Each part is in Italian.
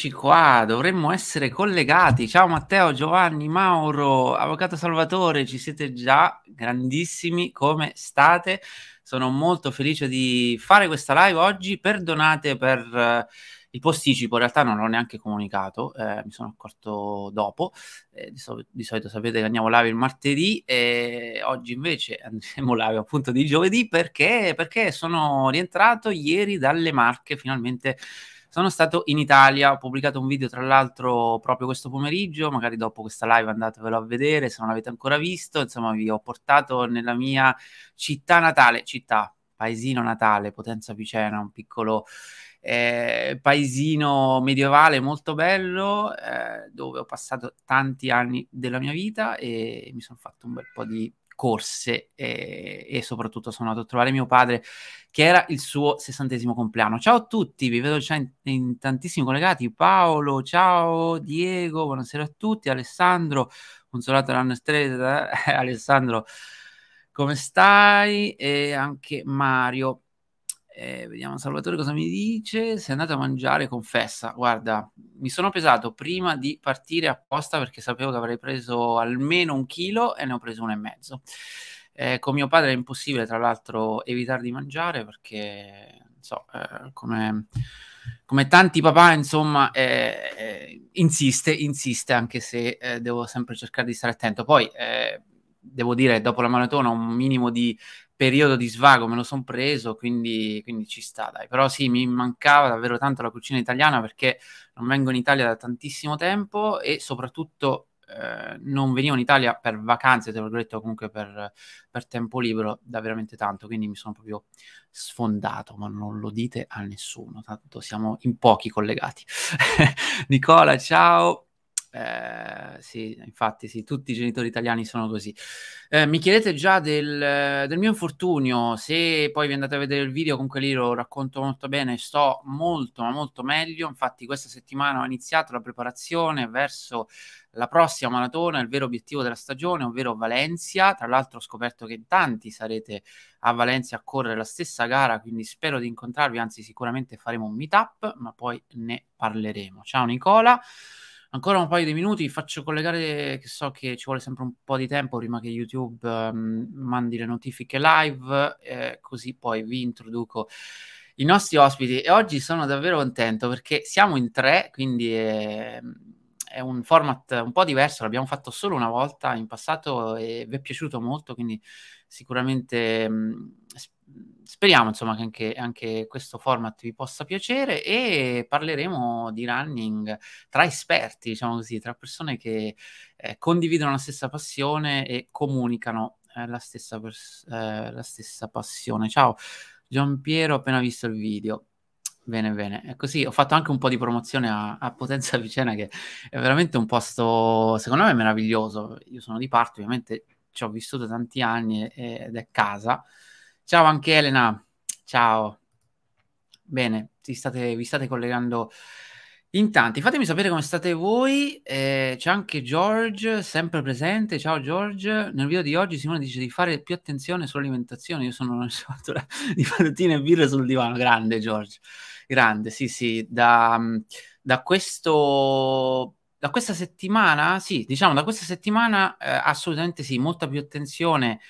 Eccoci qua, dovremmo essere collegati. Ciao Matteo, Giovanni, Mauro, Avvocato Salvatore, ci siete già grandissimi, come state? Sono molto felice di fare questa live oggi. Perdonate per eh, il posticipo, in realtà non l'ho neanche comunicato, eh, mi sono accorto dopo. Eh, di, so- di, solito sapete che andiamo live il martedì e oggi invece andremo live appunto di giovedì perché, perché sono rientrato ieri dalle Marche finalmente sono stato in Italia, ho pubblicato un video tra l'altro proprio questo pomeriggio, magari dopo questa live andatevelo a vedere se non l'avete ancora visto, insomma vi ho portato nella mia città natale, città, paesino natale, Potenza Picena, un piccolo eh, paesino medievale molto bello eh, dove ho passato tanti anni della mia vita e mi sono fatto un bel po' di corse e, eh, e soprattutto sono andato a trovare mio padre che era il suo sessantesimo compleanno. Ciao a tutti, vi vedo già in, in tantissimi collegati. Paolo, ciao Diego, buonasera a tutti. Alessandro, consolato l'anno stretta. Eh, Alessandro, come stai? E anche Mario. Eh, vediamo Salvatore cosa mi dice. Se andate a mangiare, confessa. Guarda, mi sono pesato prima di partire apposta perché sapevo che avrei preso almeno un chilo e ne ho preso uno e mezzo. Eh, con mio padre è impossibile, tra l'altro, evitare di mangiare perché, non so, eh, come, come, tanti papà, insomma, eh, eh insiste, insiste, anche se eh, devo sempre cercare di stare attento. Poi, eh, devo dire, dopo la maratona, un minimo di periodo di svago me lo sono preso, quindi, quindi, ci sta, dai. Però sì, mi mancava davvero tanto la cucina italiana perché non vengo in Italia da tantissimo tempo e soprattutto eh, non venivo in Italia per vacanze, te l'ho detto, comunque per, per, tempo libero da veramente tanto, quindi mi sono proprio sfondato, ma non lo dite a nessuno, tanto siamo in pochi collegati. Nicola, ciao! Ehm, sì, infatti, sì, tutti i genitori italiani sono così. Eh, mi chiedete già del, del, mio infortunio, se poi vi andate a vedere il video, comunque lì lo racconto molto bene, sto molto, ma molto meglio. Infatti, questa settimana ho iniziato la preparazione verso la prossima maratona, il vero obiettivo della stagione, ovvero Valencia. Tra l'altro ho scoperto che tanti sarete a Valencia a correre la stessa gara, quindi spero di incontrarvi, anzi sicuramente faremo un meetup, ma poi ne parleremo. Ciao Nicola ancora un paio di minuti, faccio collegare che so che ci vuole sempre un po' di tempo prima che YouTube um, mandi le notifiche live, eh, così poi vi introduco i nostri ospiti e oggi sono davvero contento perché siamo in tre, quindi è, è un format un po' diverso, l'abbiamo fatto solo una volta in passato e vi è piaciuto molto, quindi sicuramente mh, ehm, speriamo insomma che anche, anche, questo format vi possa piacere e parleremo di running tra esperti, diciamo così, tra persone che eh, condividono la stessa passione e comunicano eh, la, stessa pers- eh, la, stessa passione. Ciao Gian Piero, appena visto il video. Bene, bene. è così ho fatto anche un po' di promozione a, a Potenza Vicena, che è veramente un posto, secondo me, meraviglioso. Io sono di parte, ovviamente ci ho vissuto tanti anni ed è casa. Ciao anche Elena, ciao. Bene, state, vi state collegando in tanti. Fatemi sapere come state voi. Eh, c'è anche George, sempre presente. Ciao George. Nel video di oggi Simone dice di fare più attenzione sull'alimentazione. Io sono una sciatura di patatine e birra sul divano. Grande George, grande. Sì, sì, da, da questo da questa settimana, sì, diciamo da questa settimana eh, assolutamente sì, molta più attenzione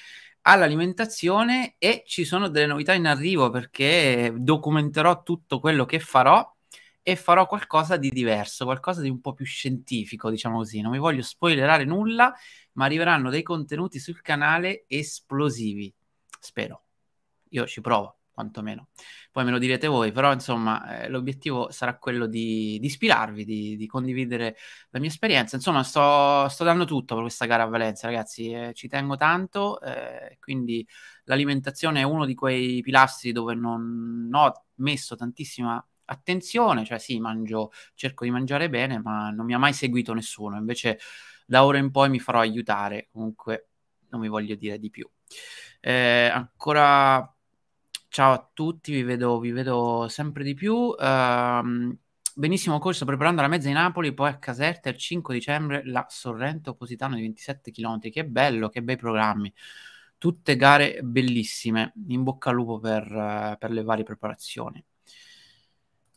all'alimentazione e ci sono delle novità in arrivo perché documenterò tutto quello che farò e farò qualcosa di diverso, qualcosa di un po' più scientifico, diciamo così. Non vi voglio spoilerare nulla, ma arriveranno dei contenuti sul canale esplosivi. Spero. Io ci provo quantomeno. Poi me lo direte voi, però insomma eh, l'obiettivo sarà quello di, di ispirarvi, di, di, condividere la mia esperienza. Insomma sto, sto, dando tutto per questa gara a Valencia, ragazzi, eh, ci tengo tanto, eh, quindi l'alimentazione è uno di quei pilastri dove non ho messo tantissima attenzione, cioè sì, mangio, cerco di mangiare bene, ma non mi ha mai seguito nessuno, invece da ora in poi mi farò aiutare, comunque non mi voglio dire di più. Eh, ancora Ciao a tutti, vi vedo, vi vedo sempre di più. Um, benissimo corso preparando la mezza in Napoli, poi a Caserta il 5 dicembre la Sorrento Positano di 27 km. Che bello, che bei programmi. Tutte gare bellissime. In bocca al lupo per, uh, per le varie preparazioni.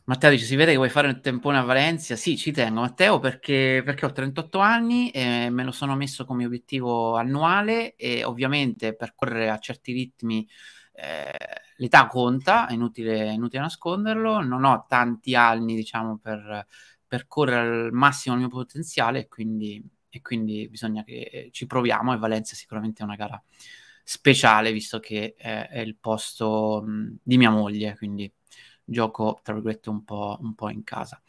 Matteo dice: Si vede che vuoi fare un tempone a Valencia? Sì, ci tengo, Matteo, perché, perché ho 38 anni e me lo sono messo come obiettivo annuale e ovviamente percorrere a certi ritmi eh, l'età conta, è inutile, è inutile, nasconderlo, non ho tanti anni diciamo, per, per correre al massimo il mio potenziale e quindi, e quindi bisogna che ci proviamo e Valencia sicuramente è una gara speciale visto che è, è il posto mh, di mia moglie, quindi gioco tra virgolette un po', un po in casa.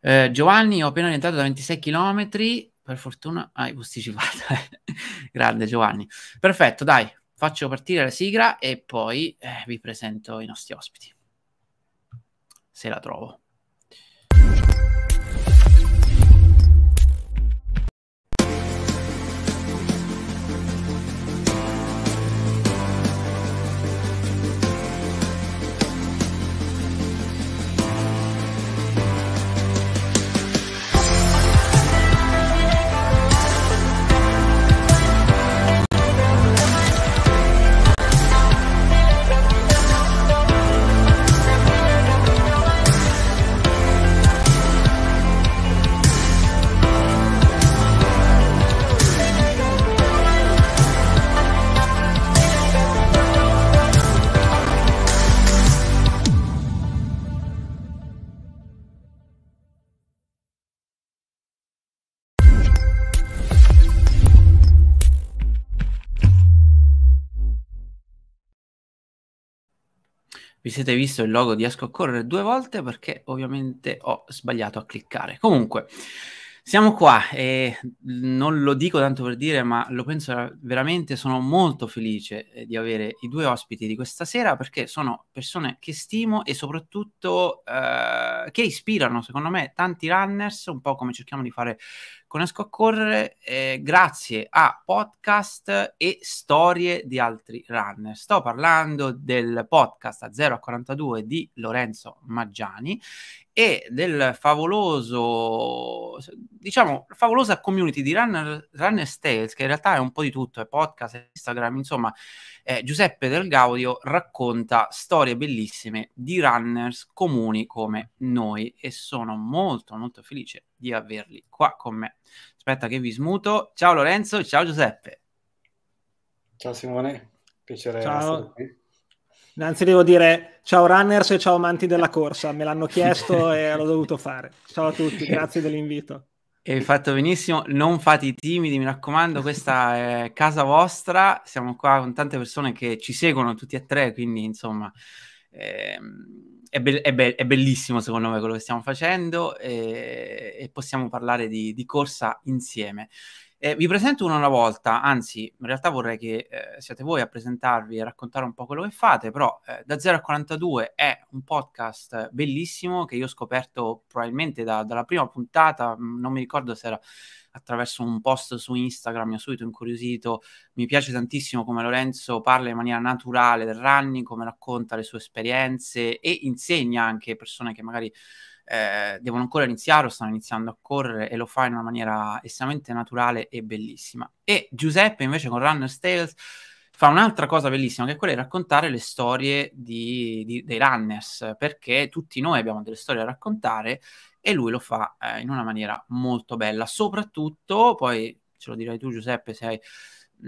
Eh, Giovanni, ho appena rientrato da 26 km, per fortuna hai ah, posticipato, eh. Grande Giovanni. Perfetto, dai, faccio partire la sigla e poi eh, vi presento i nostri ospiti. Se la trovo. vi siete visto il logo di Esco a correre due volte perché ovviamente ho sbagliato a cliccare. Comunque, siamo qua e non lo dico tanto per dire, ma lo penso veramente, sono molto felice eh, di avere i due ospiti di questa sera perché sono persone che stimo e soprattutto eh, che ispirano, secondo me, tanti runners, un po' come cerchiamo di fare conosco a correre eh, grazie a podcast e storie di altri runner. Sto parlando del podcast a 0 a 42 di Lorenzo Maggiani e del favoloso, diciamo, favolosa community di Runner, Runner's Tales, che in realtà è un po' di tutto, è podcast, Instagram, insomma, eh, Giuseppe Del Gaudio racconta storie bellissime di runners comuni come noi e sono molto molto felice di averli qua con me. Aspetta che vi smuto. Ciao Lorenzo, ciao Giuseppe. Ciao Simone, piacere ciao. qui. Innanzi devo dire ciao runners e ciao amanti della corsa, me l'hanno chiesto e l'ho dovuto fare. Ciao a tutti, grazie dell'invito. Hai fatto benissimo, non fate i timidi, mi raccomando, questa è casa vostra, siamo qua con tante persone che ci seguono tutti e tre, quindi insomma... Ehm è, be- è, be- è, bellissimo secondo me quello che stiamo facendo e, eh, e possiamo parlare di, di corsa insieme. Eh, vi presento uno alla volta, anzi in realtà vorrei che eh, siate voi a presentarvi e raccontare un po' quello che fate, però eh, Da 0 a 42 è un podcast bellissimo che io ho scoperto probabilmente da, dalla prima puntata, mm, non mi ricordo se era attraverso un post su Instagram, mi ha subito incuriosito, mi piace tantissimo come Lorenzo parla in maniera naturale del running, come racconta le sue esperienze e insegna anche persone che magari eh, devono ancora iniziare o stanno iniziando a correre e lo fa in una maniera estremamente naturale e bellissima. E Giuseppe invece con Runner's Tales fa un'altra cosa bellissima che è quella di raccontare le storie di, di, dei runners perché tutti noi abbiamo delle storie da raccontare e lui lo fa eh, in una maniera molto bella, soprattutto poi ce lo dirai tu Giuseppe se, hai,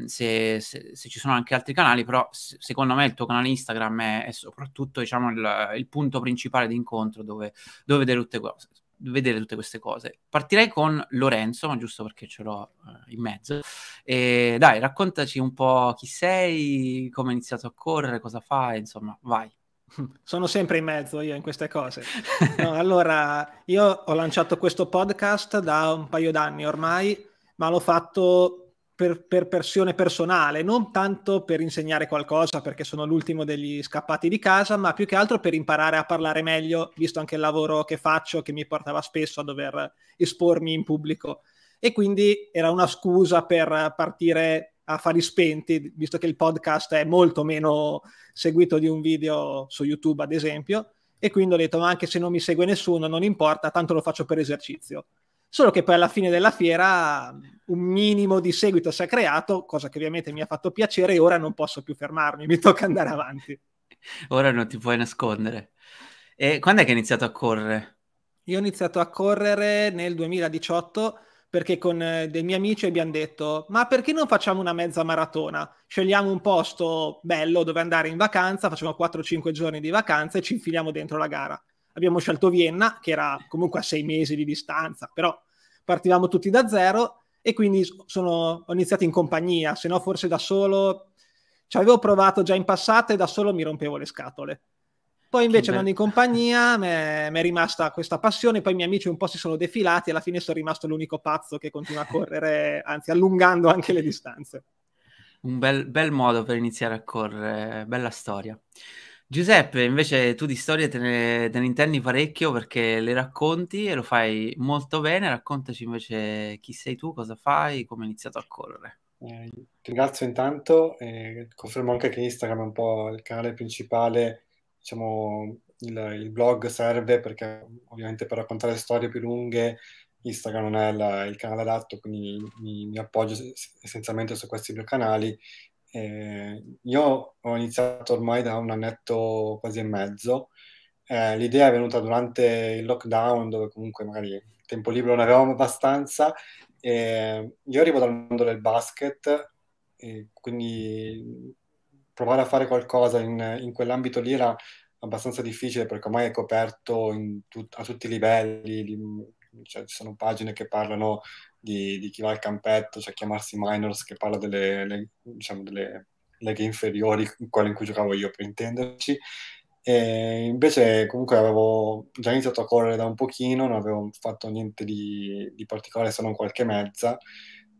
se, se, se ci sono anche altri canali, però secondo me il tuo canale Instagram è, è soprattutto diciamo, il, il, punto principale di incontro dove, dove vedere tutte cose vedere tutte queste cose. Partirei con Lorenzo, giusto perché ce l'ho eh, in mezzo. E dai, raccontaci un po' chi sei, come hai iniziato a correre, cosa fai, insomma, vai. Sono sempre in mezzo io in queste cose. No, allora, io ho lanciato questo podcast da un paio d'anni ormai, ma l'ho fatto per, per passione personale, non tanto per insegnare qualcosa, perché sono l'ultimo degli scappati di casa, ma più che altro per imparare a parlare meglio, visto anche il lavoro che faccio, che mi portava spesso a dover espormi in pubblico. E quindi era una scusa per partire affari spenti, visto che il podcast è molto meno seguito di un video su YouTube, ad esempio. E quindi ho detto, ma anche se non mi segue nessuno, non importa, tanto lo faccio per esercizio. Solo che poi alla fine della fiera un minimo di seguito si è creato, cosa che ovviamente mi ha fatto piacere e ora non posso più fermarmi, mi tocca andare avanti. Ora non ti puoi nascondere. E quando è che hai iniziato a correre? Io ho iniziato a correre nel 2018 perché con eh, dei miei amici abbiamo detto ma perché non facciamo una mezza maratona? Scegliamo un posto bello dove andare in vacanza, facciamo 4-5 giorni di vacanza e ci infiliamo dentro la gara. Abbiamo scelto Vienna, che era comunque a sei mesi di distanza, però partivamo tutti da zero e quindi sono, ho iniziato in compagnia, se no forse da solo ci avevo provato già in passato e da solo mi rompevo le scatole. Poi invece andando in compagnia mi è rimasta questa passione, poi i miei amici un po' si sono defilati e alla fine sono rimasto l'unico pazzo che continua a correre, anzi allungando anche le distanze. Un bel, bel, modo per iniziare a correre, bella storia. Giuseppe, invece tu di storie te ne, te ne intendi parecchio perché le racconti e lo fai molto bene, raccontaci invece chi sei tu, cosa fai, come hai iniziato a correre. Eh, ti ringrazio intanto, eh, confermo anche che Instagram è un po' il canale principale diciamo, il, il, blog serve perché ovviamente per raccontare storie più lunghe Instagram non è la, il canale adatto, quindi mi, mi appoggio essenzialmente su questi due canali. Eh, io ho iniziato ormai da un annetto quasi e mezzo. Eh, l'idea è venuta durante il lockdown, dove comunque magari tempo libero non avevamo abbastanza. Eh, io arrivo dal mondo del basket, quindi provare a fare qualcosa in, in quell'ambito lì era abbastanza difficile perché ormai è coperto tut- a tutti i livelli, di, cioè, ci sono pagine che parlano di, di, chi va al campetto, cioè chiamarsi minors, che parla delle, le, diciamo, delle leghe inferiori, quelle in cui giocavo io per intenderci. E invece comunque avevo già iniziato a correre da un pochino, non avevo fatto niente di, di particolare se non qualche mezza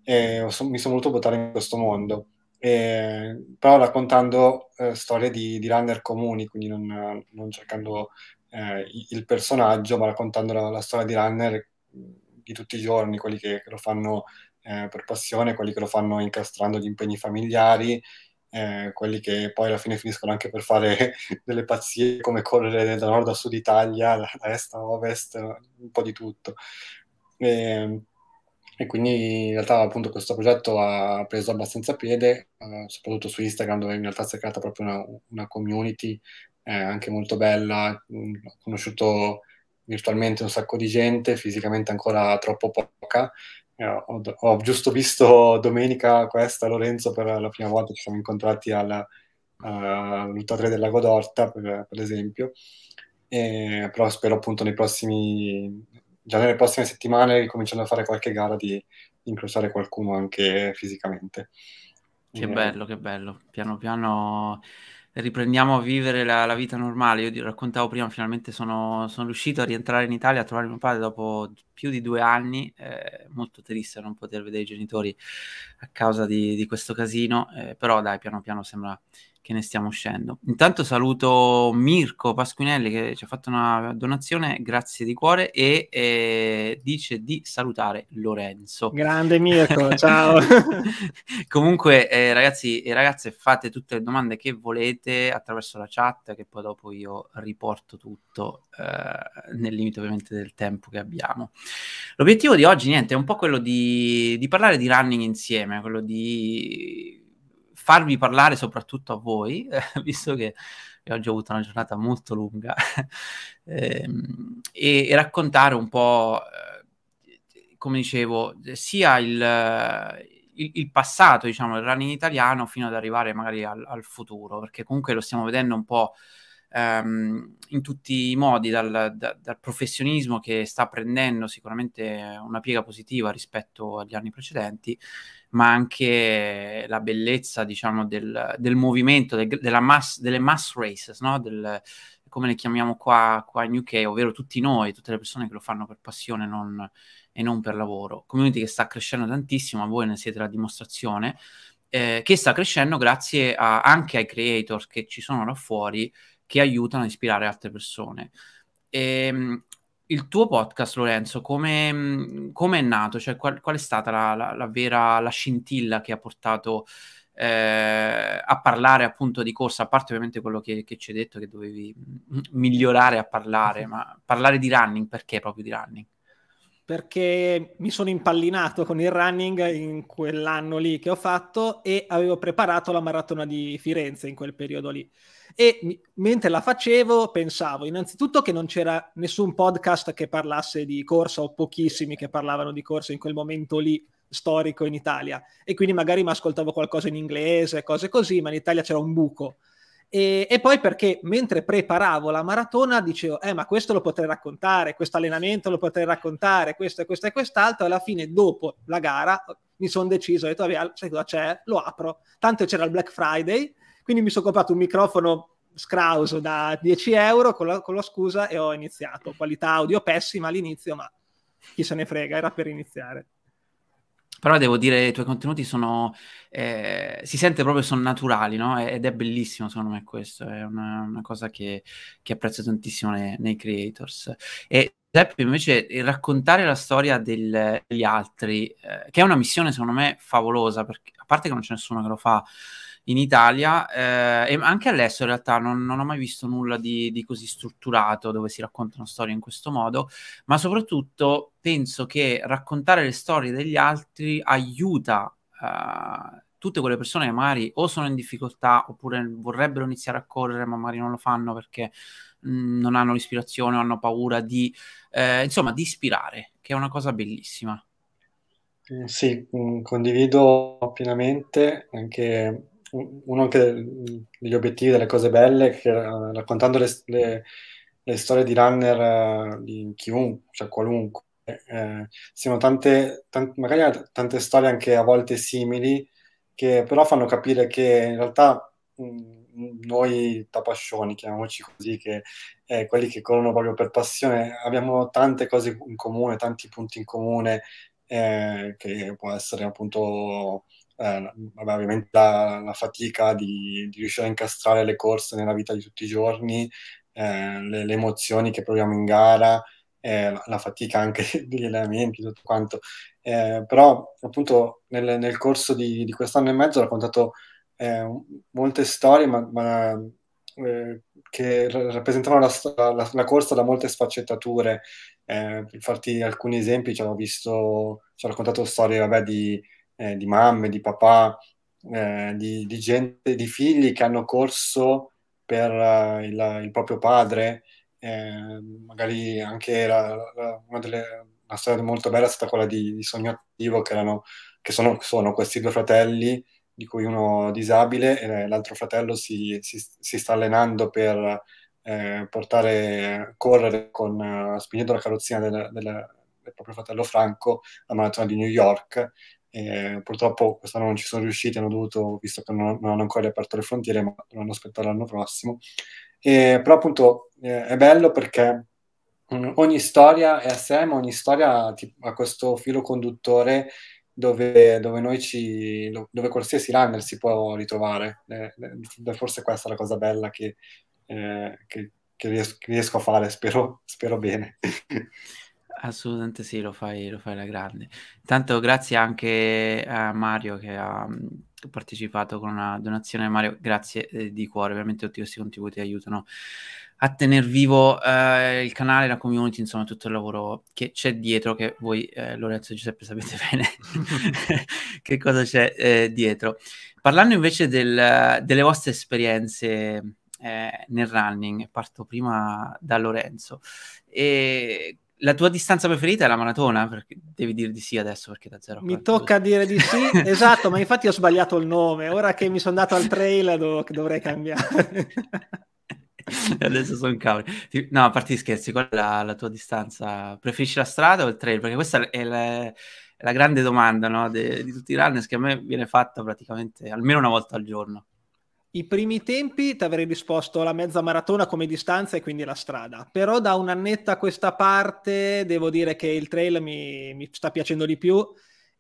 e so, mi sono voluto buttare in questo mondo eh, però raccontando eh, storie di, di, runner comuni, quindi non, non cercando eh, il personaggio, ma raccontando la, la, storia di runner di tutti i giorni, quelli che, che lo fanno eh, per passione, quelli che lo fanno incastrando gli impegni familiari, eh, quelli che poi alla fine finiscono anche per fare delle pazzie come correre da nord a sud Italia, da est a ovest, un po' di tutto. E, ehm, e quindi in realtà appunto questo progetto ha preso abbastanza piede, eh, soprattutto su Instagram dove in realtà si è creata proprio una, una community eh, anche molto bella, mm, ho conosciuto virtualmente un sacco di gente, fisicamente ancora troppo poca. Eh, ho, ho, giusto visto domenica questa Lorenzo per la prima volta, ci siamo incontrati alla, all'Ultra 3 del Lago d'Orta per, per esempio, e, però spero appunto nei prossimi già nelle prossime settimane cominciando a fare qualche gara di incrociare qualcuno anche fisicamente. Che eh. bello, che bello. Piano piano riprendiamo a vivere la, la vita normale. Io ti raccontavo prima, finalmente sono, sono, riuscito a rientrare in Italia a trovare mio padre dopo più di due anni. Eh, molto triste non poter vedere i genitori a causa di, di questo casino, eh, però dai, piano piano sembra che ne stiamo uscendo. Intanto saluto Mirko Pasquinelli che ci ha fatto una donazione, grazie di cuore, e eh, dice di salutare Lorenzo. Grande Mirko, ciao! Comunque eh, ragazzi e ragazze fate tutte le domande che volete attraverso la chat che poi dopo io riporto tutto eh, nel limite ovviamente del tempo che abbiamo. L'obiettivo di oggi niente è un po' quello di, di parlare di running insieme, quello di farvi parlare soprattutto a voi, visto che oggi ho avuto una giornata molto lunga, ehm, e, e, raccontare un po', eh, come dicevo, sia il, il, il, passato, diciamo, del running italiano fino ad arrivare magari al, al futuro, perché comunque lo stiamo vedendo un po' ehm, in tutti i modi, dal, da, dal professionismo che sta prendendo sicuramente una piega positiva rispetto agli anni precedenti, ma anche la bellezza, diciamo, del, del movimento, del, mass, delle mass races, no? del, come le chiamiamo qua, qua, in UK, ovvero tutti noi, tutte le persone che lo fanno per passione non, e non per lavoro. Community che sta crescendo tantissimo, voi ne siete la dimostrazione, eh, che sta crescendo grazie a, anche ai creator che ci sono là fuori che aiutano a ispirare altre persone. E, ehm, il tuo podcast, Lorenzo, come, mhmm, come è nato? Cioè, qual, qual è stata la, la, la, vera la scintilla che ha portato eh, a parlare appunto di corsa? A parte ovviamente quello che, che ci hai detto che dovevi mhmm, migliorare a parlare, ma parlare di running, perché proprio di running? perché mi sono impallinato con il running in quell'anno lì che ho fatto e avevo preparato la maratona di Firenze in quel periodo lì. E mi, mentre la facevo pensavo innanzitutto che non c'era nessun podcast che parlasse di corsa o pochissimi che parlavano di corsa in quel momento lì storico in Italia e quindi magari mi ascoltavo qualcosa in inglese, cose così, ma in Italia c'era un buco e, e, poi perché mentre preparavo la maratona dicevo, eh ma questo lo potrei raccontare, questo allenamento lo potrei raccontare, questo e questo e quest'altro, alla fine dopo la gara mi sono deciso, ho detto, vabbè, sai cosa c'è? Lo apro. Tanto c'era il Black Friday, quindi mi sono comprato un microfono scrauso da 10 euro con la, con la scusa e ho iniziato. Qualità audio pessima all'inizio, ma chi se ne frega, era per iniziare. Però devo dire, i tuoi contenuti sono, eh, si sente proprio sono naturali, no? Ed è bellissimo secondo me questo, è una, una cosa che, che, apprezzo tantissimo nei, nei creators. E Giuseppe invece raccontare la storia del, degli altri, eh, che è una missione secondo me favolosa, perché a parte che non c'è nessuno che lo fa, in Italia eh, e anche all'estero in realtà non, non ho mai visto nulla di, di, così strutturato dove si raccontano storie in questo modo, ma soprattutto penso che raccontare le storie degli altri aiuta eh, tutte quelle persone che magari o sono in difficoltà oppure vorrebbero iniziare a correre ma magari non lo fanno perché mm, non hanno l'ispirazione o hanno paura di, eh, insomma, di ispirare, che è una cosa bellissima. Mm, sì, mm, condivido pienamente anche uno degli obiettivi, delle cose belle, che eh, raccontando le, le, le storie di runner eh, di chiunque, cioè qualunque, eh, siano tante, tante, magari tante storie anche a volte simili, che però fanno capire che in realtà mh, mm, noi tapascioni, chiamiamoci così, che eh, quelli che corrono proprio per passione, abbiamo tante cose in comune, tanti punti in comune, eh, che può essere appunto eh, vabbè, ovviamente la, la fatica di, di, riuscire a incastrare le corse nella vita di tutti i giorni, eh, le, le, emozioni che proviamo in gara, eh, la, la, fatica anche degli allenamenti, tutto quanto. Eh, però appunto nel, nel corso di, di, quest'anno e mezzo ho raccontato eh, molte storie, ma, ma eh, che rappresentavano la, la, la, corsa da molte sfaccettature. Eh, per farti alcuni esempi, ci cioè, ho visto, ci ho raccontato storie vabbè, di eh, di mamme, di papà, eh, di, di, gente, di figli che hanno corso per uh, il, il, proprio padre, eh, magari anche la, la, una, delle, una, storia molto bella è stata quella di, di Sogno Attivo, che, erano, che sono, sono, questi due fratelli, di cui uno disabile e l'altro fratello si, si, si sta allenando per eh, portare, correre con, uh, spingendo la carrozzina del, del, del proprio fratello Franco alla maratona di New York e purtroppo quest'anno non ci sono riusciti, hanno dovuto, visto che non, non hanno ancora riaperto le frontiere, ma dovranno aspettare l'anno prossimo. E, però appunto eh, è bello perché mh, ogni storia è a sé, ma ogni storia ti, ha questo filo conduttore dove, dove, noi ci, dove qualsiasi runner si può ritrovare. Ed eh, è eh, forse questa è la cosa bella che, eh, che, che, riesco, che riesco, a fare, spero, spero bene. Assolutamente sì, lo fai, lo fai alla grande. Tanto grazie anche a Mario che ha mhmm, partecipato con una donazione. Mario, grazie eh, di cuore, veramente tutti questi contributi aiutano a tenere vivo eh, il canale, la community, insomma tutto il lavoro che c'è dietro, che voi eh, Lorenzo e Giuseppe sapete bene che cosa c'è eh, dietro. Parlando invece del, delle vostre esperienze eh, nel running, parto prima da Lorenzo. E la tua distanza preferita è la maratona? Perché devi dire di sì adesso perché da zero. Mi tocca tocca dire di sì, esatto, ma infatti ho sbagliato il nome. Ora che mi sono dato al trail dov- dovrei cambiare. adesso sono cavoli. No, a parte gli scherzi, qual è la, la, tua distanza? Preferisci la strada o il trail? Perché questa è la, la grande domanda no? De, di tutti i runners che a me viene fatta praticamente almeno una volta al giorno. I primi tempi ti avrei risposto la mezza maratona come distanza e quindi la strada, però da un annetto a questa parte devo dire che il trail mi, mi sta piacendo di più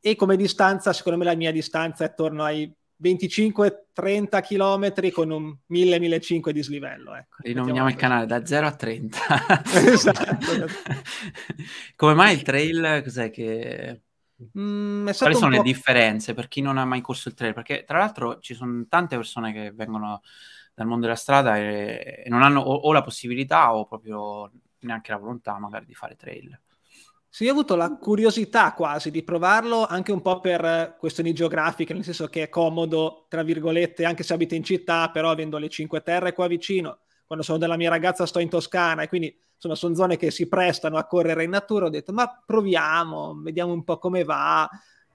e come distanza, secondo me la mia distanza è attorno ai 25-30 km con un 1000-1500 di slivello. Ecco. Rinomiamo il canale da 0 a 30. esatto. Come mai il trail? Cos'è che Mm, Quali sono le differenze per chi non ha mai corso il trail? Perché tra l'altro ci sono tante persone che vengono dal mondo della strada e, e non hanno o, o, la possibilità o proprio neanche la volontà magari di fare trail. Sì, ho avuto la curiosità quasi di provarlo anche un po' per questioni geografiche, nel senso che è comodo, tra virgolette, anche se abito in città, però avendo le Cinque Terre qua vicino, quando sono della mia ragazza sto in Toscana e quindi insomma sono zone che si prestano a correre in natura, ho detto ma proviamo, vediamo un po' come va,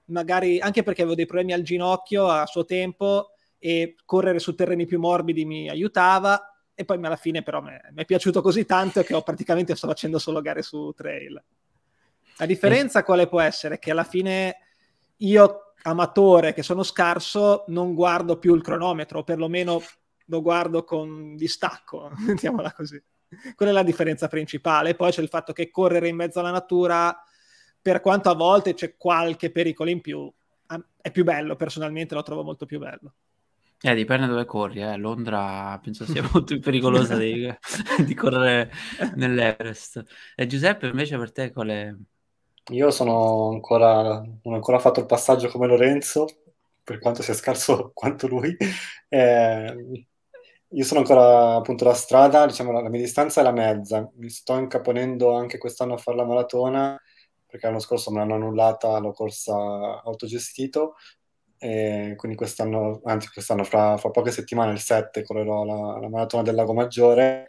magari anche perché avevo dei problemi al ginocchio a suo tempo e correre su terreni più morbidi mi aiutava e poi alla fine però mi è piaciuto così tanto che ho praticamente sto facendo solo gare su trail. La differenza eh. quale può essere? Che alla fine io amatore che sono scarso non guardo più il cronometro, o perlomeno lo guardo con distacco, mettiamola così. Quella è la differenza principale. Poi c'è il fatto che correre in mezzo alla natura, per quanto a volte c'è qualche pericolo in più, è più bello, personalmente lo trovo molto più bello. Eh, dipende dove corri, eh. Londra penso sia molto più pericolosa di, di, correre nell'Everest. E Giuseppe, invece, per te qual è? Io sono ancora, non ho ancora fatto il passaggio come Lorenzo, per quanto sia scarso quanto lui. Eh, io sono ancora appunto la strada, diciamo la, la mia distanza è la mezza, mi sto incaponendo anche quest'anno a fare la maratona perché l'anno scorso me l'hanno annullata, la corsa autogestito e quindi quest'anno, anzi quest'anno fra, fra poche settimane, il 7, correrò la, la maratona del Lago Maggiore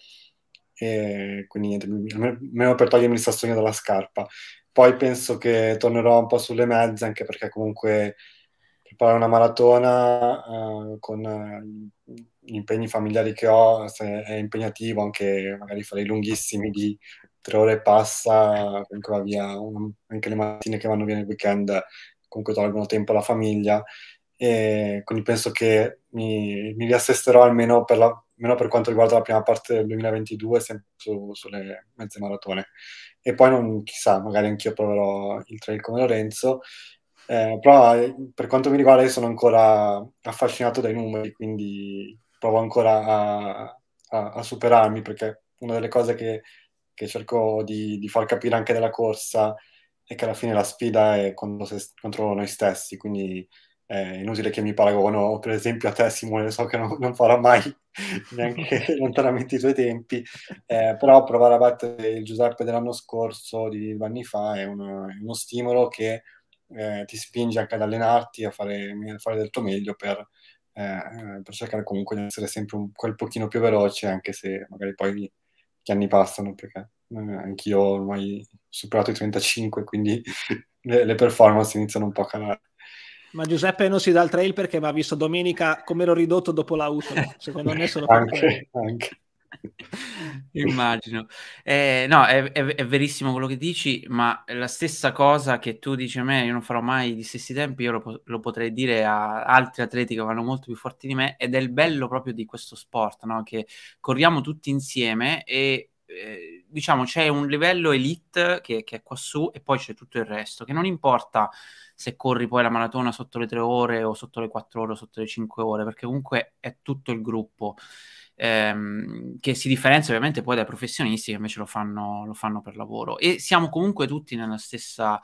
e quindi niente, almeno per togliermi il sassolino dalla scarpa. Poi penso che tornerò un po' sulle mezze anche perché comunque preparare una maratona uh, con uh, gli impegni familiari che ho, se è impegnativo anche magari fare i lunghissimi di tre ore e passa, comunque va via, un, anche le mattine che vanno via nel weekend comunque tolgono tempo alla famiglia e quindi penso che mi, mi riassesterò almeno per, la, almeno per, quanto riguarda la prima parte del 2022 sempre su, sulle mezze maratone e poi non chissà, magari anch'io proverò il trail come Lorenzo eh, però eh, per quanto mi riguarda io sono ancora affascinato dai numeri quindi provo ancora a, a, a, superarmi perché una delle cose che, che cerco di, di, far capire anche della corsa è che alla fine la sfida è contro, se, contro noi stessi, quindi è inutile che mi paragono per esempio a te Simone, so che non, non farò mai neanche lontanamente i tuoi tempi, eh, però provare a battere il Giuseppe dell'anno scorso, di due anni fa, è una, uno stimolo che eh, ti spinge anche ad allenarti, a fare, a fare, del tuo meglio per eh, per cercare comunque di essere sempre un, quel pochino più veloce, anche se magari poi gli anni passano, perché eh, anch'io ormai ho superato i 35, quindi le, le performance iniziano un po' a calare. Ma Giuseppe non si dà il trail perché mi ha visto domenica come l'ho ridotto dopo l'auto. Secondo me sono anche, anche. Immagino. Eh, no, è, è, è, verissimo quello che dici, ma la stessa cosa che tu dici a me, io non farò mai gli stessi tempi, io lo, lo potrei dire a altri atleti che vanno molto più forti di me, ed è il bello proprio di questo sport, no? che corriamo tutti insieme e eh, diciamo c'è un livello elite che, che, è quassù e poi c'è tutto il resto, che non importa se corri poi la maratona sotto le tre ore o sotto le quattro ore o sotto le cinque ore, perché comunque è tutto il gruppo ehm, che si differenzia ovviamente poi dai professionisti che invece lo fanno, lo fanno per lavoro. E siamo comunque tutti nella stessa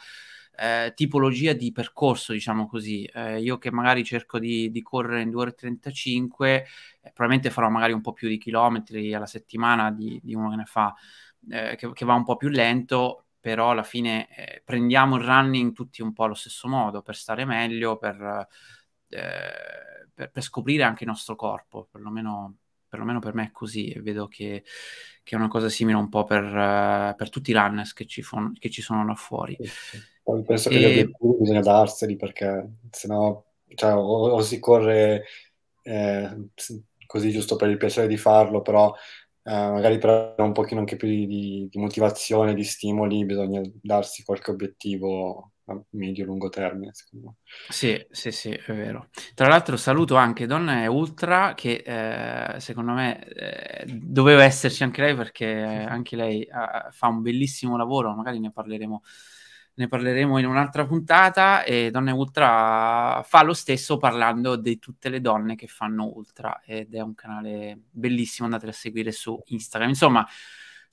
eh, tipologia di percorso, diciamo così. Eh, io che magari cerco di, di correre in 2 ore 35, eh, probabilmente farò magari un po' più di chilometri alla settimana di, di uno che ne fa, eh, che, che va un po' più lento, però alla fine eh, prendiamo il running tutti un po' allo stesso modo per stare meglio, per, eh, per, per scoprire anche il nostro corpo, perlomeno perlomeno per me è così e vedo che, che è una cosa simile un po' per, uh, per tutti i runners che ci, fon- che ci sono là fuori. Poi penso e... che gli obiettivi bisogna darseli perché sennò cioè, o, o si corre eh, così giusto per il piacere di farlo, però eh, magari per un pochino anche più di, di, di motivazione, di stimoli, bisogna darsi qualche obiettivo medio-lungo termine, secondo me. Sì, sì, sì, è vero. Tra l'altro saluto anche Donna Ultra, che eh, secondo me eh, doveva esserci anche lei, perché anche lei eh, fa un bellissimo lavoro, magari ne parleremo ne parleremo in un'altra puntata e Donne Ultra fa lo stesso parlando di tutte le donne che fanno Ultra ed è un canale bellissimo, andate a seguire su Instagram. Insomma,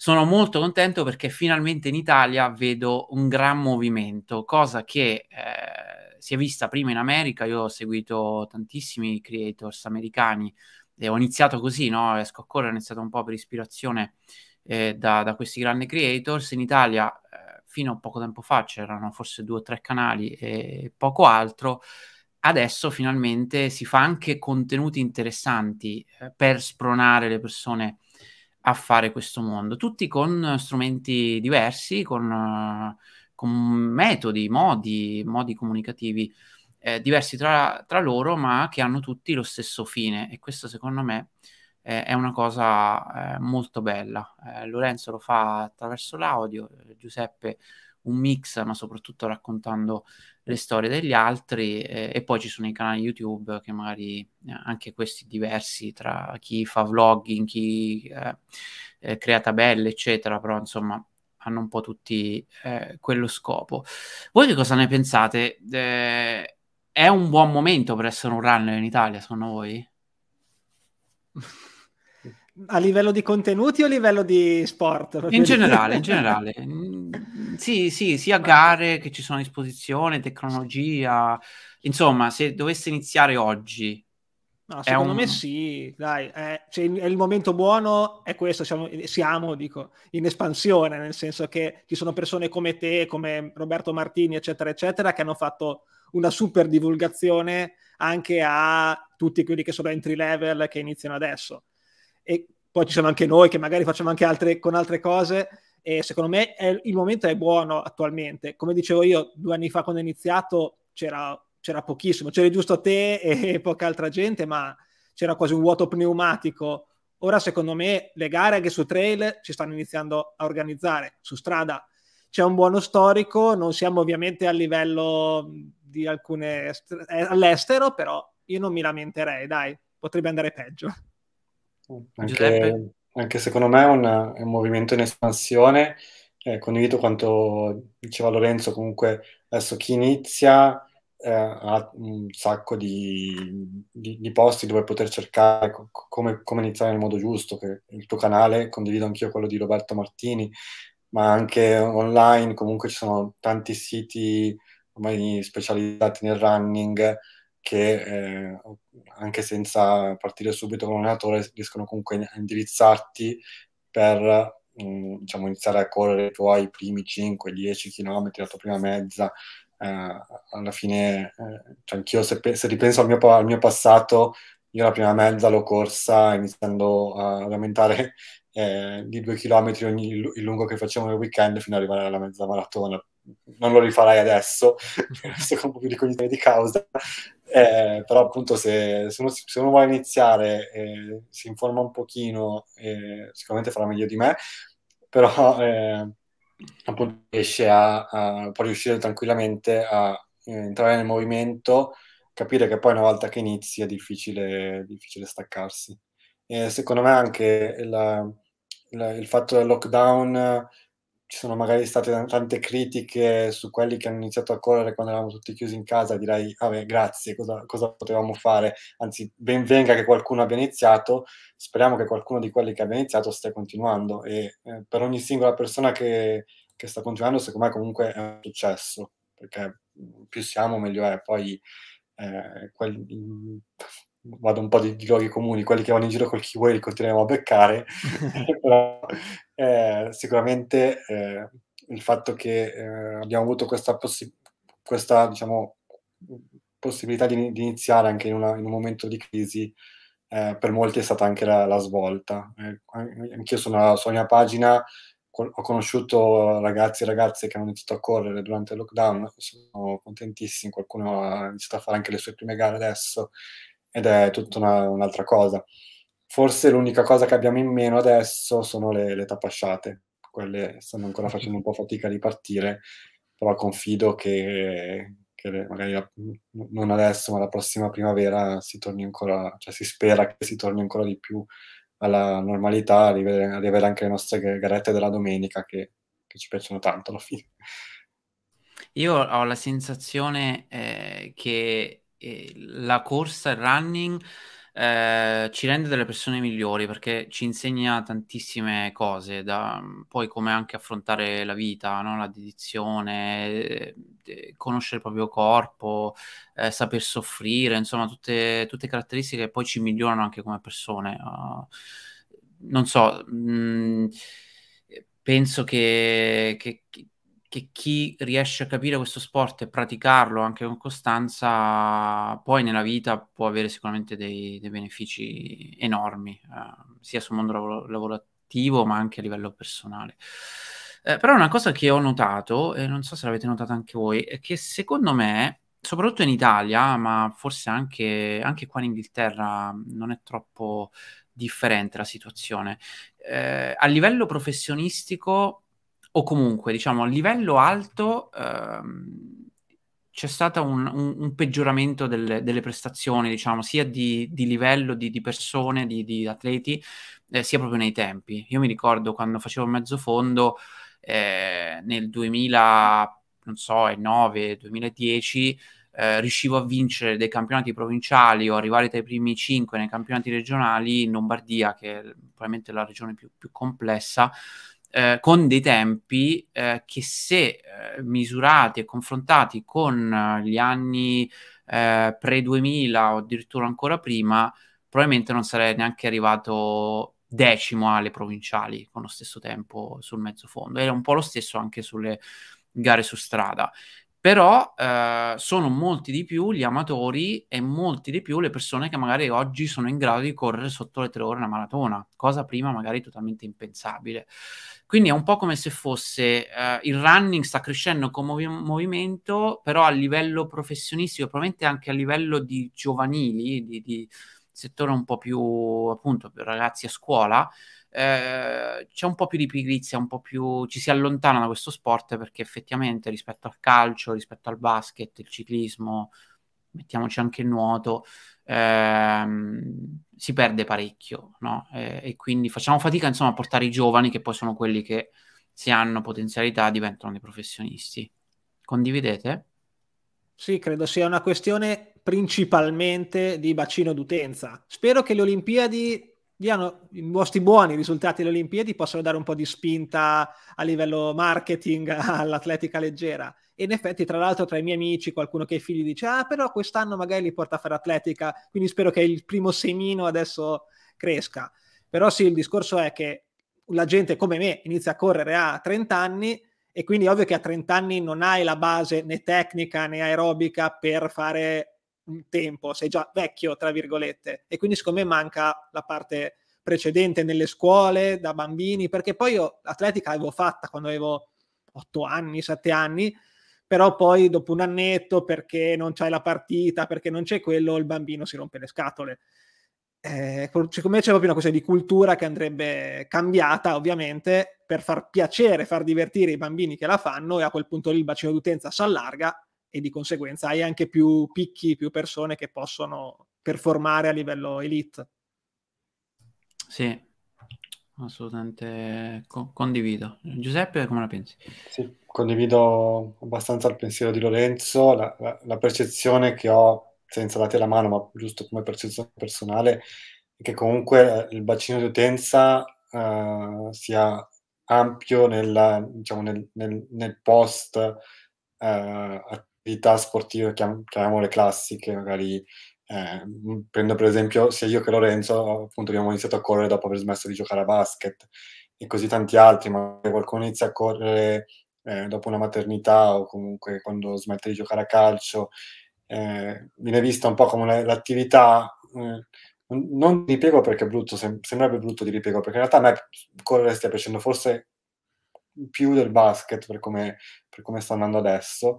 sono molto contento perché finalmente in Italia vedo un gran movimento, cosa che eh, si è vista prima in America. Io ho seguito tantissimi creators americani e ho iniziato così, no? Esco a correre, ho iniziato un po' per ispirazione eh, da, da, questi grandi creators. In Italia, eh, fino a poco tempo fa, c'erano forse due o tre canali e poco altro adesso finalmente si fa anche contenuti interessanti eh, per spronare le persone a a fare questo mondo, tutti con strumenti diversi, con, eh, con metodi, modi, modi comunicativi eh, diversi tra, tra, loro, ma che hanno tutti lo stesso fine e questo secondo me eh, è una cosa eh, molto bella. Eh, Lorenzo lo fa attraverso l'audio, eh, Giuseppe un mix, ma soprattutto raccontando le storie degli altri eh, e poi ci sono i canali YouTube che magari eh, anche questi diversi tra chi fa vlogging, chi eh, eh, crea tabelle, eccetera, però insomma hanno un po' tutti eh, quello scopo. Voi che cosa ne pensate? è un buon momento per essere un runner in Italia, secondo voi? A livello di contenuti o a livello di sport? In generale, in generale. Mm, sì, sì, sia gare che ci sono a disposizione, tecnologia. Insomma, se dovesse iniziare oggi... No, secondo un... me sì, dai, è, cioè, è, il momento buono è questo, siamo, siamo, dico, in espansione, nel senso che ci sono persone come te, come Roberto Martini, eccetera, eccetera, che hanno fatto una super divulgazione anche a tutti quelli che sono entry level che iniziano adesso e poi ci siamo anche noi che magari facciamo anche altre, con altre cose e secondo me è, il momento è buono attualmente. Come dicevo io, due anni fa quando ho iniziato c'era, c'era pochissimo, c'era giusto te e poca altra gente, ma c'era quasi un vuoto pneumatico. Ora secondo me le gare anche su trail ci stanno iniziando a organizzare, su strada c'è un buono storico, non siamo ovviamente a livello di alcune est- eh, all'estero, però io non mi lamenterei, dai, potrebbe andare peggio. Anche, anche secondo me è un, è un movimento in espansione. Eh, condivido quanto diceva Lorenzo, comunque adesso chi inizia eh, ha un sacco di, di, di, posti dove poter cercare co- come, come, iniziare nel modo giusto, che il tuo canale, condivido anch'io quello di Roberto Martini, ma anche online, comunque ci sono tanti siti ormai specializzati nel running, che eh, anche senza partire subito con un allenatore riescono comunque a indirizzarti per mh, mm, diciamo, iniziare a correre i tuoi primi 5-10 km, la tua prima mezza. Eh, alla fine, eh, cioè, anch'io se, se, ripenso al mio, al mio passato, io la prima mezza l'ho corsa iniziando ad aumentare eh, di due chilometri ogni, il lungo che facevo nel weekend fino ad arrivare alla mezza maratona. Non lo rifarai adesso, adesso con un po' più di cognizione di causa, eh, però appunto se, se, uno, se, uno, vuole iniziare eh, si informa un pochino eh, sicuramente farà meglio di me però eh, appunto riesce a, a, può riuscire tranquillamente a eh, entrare nel movimento capire che poi una volta che inizi è difficile, difficile staccarsi e secondo me anche la, la, il fatto del lockdown ci sono magari state tante critiche su quelli che hanno iniziato a correre quando eravamo tutti chiusi in casa, direi, vabbè, grazie, cosa, cosa potevamo fare? Anzi, ben venga che qualcuno abbia iniziato, speriamo che qualcuno di quelli che abbia iniziato stia continuando e eh, per ogni singola persona che, che sta continuando, secondo me comunque è un successo, perché mm, più siamo meglio è, poi eh, quelli, mm, vado un po' di, di luoghi comuni, quelli che vanno in giro col keyway li continuiamo a beccare, però eh, sicuramente eh, il fatto che eh, abbiamo avuto questa, possi- questa diciamo, possibilità di, di, iniziare anche in, una, in, un momento di crisi eh, per molti è stata anche la, la svolta. Eh, anch'io sono sulla mia pagina, ho conosciuto ragazzi e ragazze che hanno iniziato a correre durante il lockdown, sono contentissimi, qualcuno ha iniziato a fare anche le sue prime gare adesso ed è tutta una, un'altra cosa. Forse l'unica cosa che abbiamo in meno adesso sono le, le tapasciate, quelle stanno ancora facendo un po' fatica a ripartire, però confido che, che magari la, non adesso, ma la prossima primavera si torni ancora, cioè si spera che si torni ancora di più alla normalità, arrivare, arrivare anche le nostre garette della domenica che, che, ci piacciono tanto alla fine. Io ho la sensazione eh, che la corsa, il running eh, ci rende delle persone migliori perché ci insegna tantissime cose, da, poi come anche affrontare la vita, no? la dedizione, eh, eh conoscere il proprio corpo, eh, saper soffrire, insomma tutte, tutte, caratteristiche che poi ci migliorano anche come persone. Uh, non so, mh, mm, penso che, che, che che chi riesce a capire questo sport e praticarlo anche con costanza, poi nella vita può avere sicuramente dei, dei benefici enormi, eh, sia sul mondo lav- lavorativo ma anche a livello personale. Eh, però una cosa che ho notato, e non so se l'avete notata anche voi, è che secondo me, soprattutto in Italia, ma forse anche, anche qua in Inghilterra, non è troppo differente la situazione, eh, a livello professionistico o comunque diciamo a livello alto ehm, c'è stato un, un, un peggioramento delle, delle, prestazioni, diciamo, sia di, di livello, di, di, persone, di, di atleti, eh, sia proprio nei tempi. Io mi ricordo quando facevo mezzo fondo eh, nel 2009, 2010, eh, riuscivo a vincere dei campionati provinciali o arrivare tra i primi 5 nei campionati regionali in Lombardia, che è probabilmente la regione più, più complessa, eh, con dei tempi eh, che se eh, misurati e confrontati con eh, gli anni eh, pre-2000 o addirittura ancora prima, probabilmente non sarei neanche arrivato decimo alle provinciali con lo stesso tempo sul mezzo fondo. Era un po' lo stesso anche sulle gare su strada però eh, sono molti di più gli amatori e molti di più le persone che magari oggi sono in grado di correre sotto le tre ore una maratona, cosa prima magari totalmente impensabile. Quindi è un po' come se fosse eh, il running sta crescendo come movi- movimento, però a livello professionistico, probabilmente anche a livello di giovanili, di, di settore un po' più appunto per ragazzi a scuola, eh, c'è un po' più di pigrizia, un po' più ci si allontana da questo sport perché effettivamente rispetto al calcio, rispetto al basket, il ciclismo, mettiamoci anche il nuoto, ehm, si perde parecchio, no? e, e quindi facciamo fatica insomma a portare i giovani che poi sono quelli che se hanno potenzialità diventano dei professionisti. Condividete? Sì, credo sia una questione principalmente di bacino d'utenza. Spero che le Olimpiadi diano i vostri buoni risultati alle Olimpiadi possono dare un po' di spinta a livello marketing all'atletica leggera. E in effetti, tra l'altro, tra i miei amici, qualcuno che ha i figli dice: Ah, però quest'anno magari li porta a fare atletica, quindi spero che il primo semino adesso cresca. Però sì, il discorso è che la gente come me inizia a correre a 30 anni e quindi è ovvio che a 30 anni non hai la base né tecnica né aerobica per fare un tempo, sei già vecchio, tra virgolette. E quindi secondo me manca la parte precedente nelle scuole, da bambini, perché poi io l'atletica l'avevo fatta quando avevo otto anni, sette anni, però poi dopo un annetto, perché non c'è la partita, perché non c'è quello, il bambino si rompe le scatole. Eh, secondo cioè, me c'è proprio una questione di cultura che andrebbe cambiata, ovviamente, per far piacere, far divertire i bambini che la fanno e a quel punto lì il bacino d'utenza si allarga e di conseguenza hai anche più picchi, più persone che possono performare a livello elite. Sì, assolutamente Co- condivido. Giuseppe, come la pensi? Sì, condivido abbastanza il pensiero di Lorenzo, la, la, la percezione che ho, senza date la mano, ma giusto come percezione personale, è che comunque eh, il bacino di utenza uh, sia ampio nel, diciamo, nel, nel, nel post uh, attività sportive, chiam- chiamiamole classiche, magari eh, prendo per esempio sia io che Lorenzo, appunto abbiamo iniziato a correre dopo aver smesso di giocare a basket e così tanti altri, ma qualcuno inizia a correre eh, dopo una maternità o comunque quando smette di giocare a calcio, eh, viene vista un po' come una, l'attività, eh, non ripiego perché è brutto, sem- sembrerebbe brutto di ripiego, perché in realtà a me correre stia piacendo forse più del basket per come, per come sta andando adesso,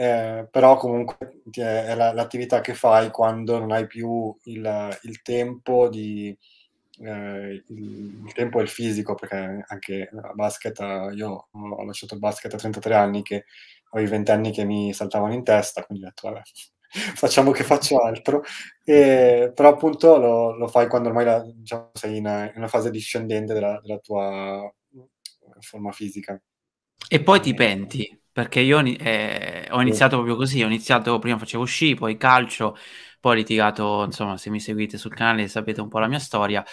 eh, però comunque è l'attività che fai quando non hai più il, il tempo di, eh, il, il, tempo e il fisico, perché anche a basket, io ho lasciato il basket a 33 anni, che avevo i 20 anni che mi saltavano in testa, quindi ho detto vabbè, facciamo che faccio altro, e, però appunto lo, lo, fai quando ormai la, diciamo, sei in, in, una fase discendente della, della, tua forma fisica. E poi ti eh, penti? perché io eh, ho iniziato proprio così, ho iniziato prima facevo sci, poi calcio, poi ho litigato, insomma se mi seguite sul canale sapete un po' la mia storia,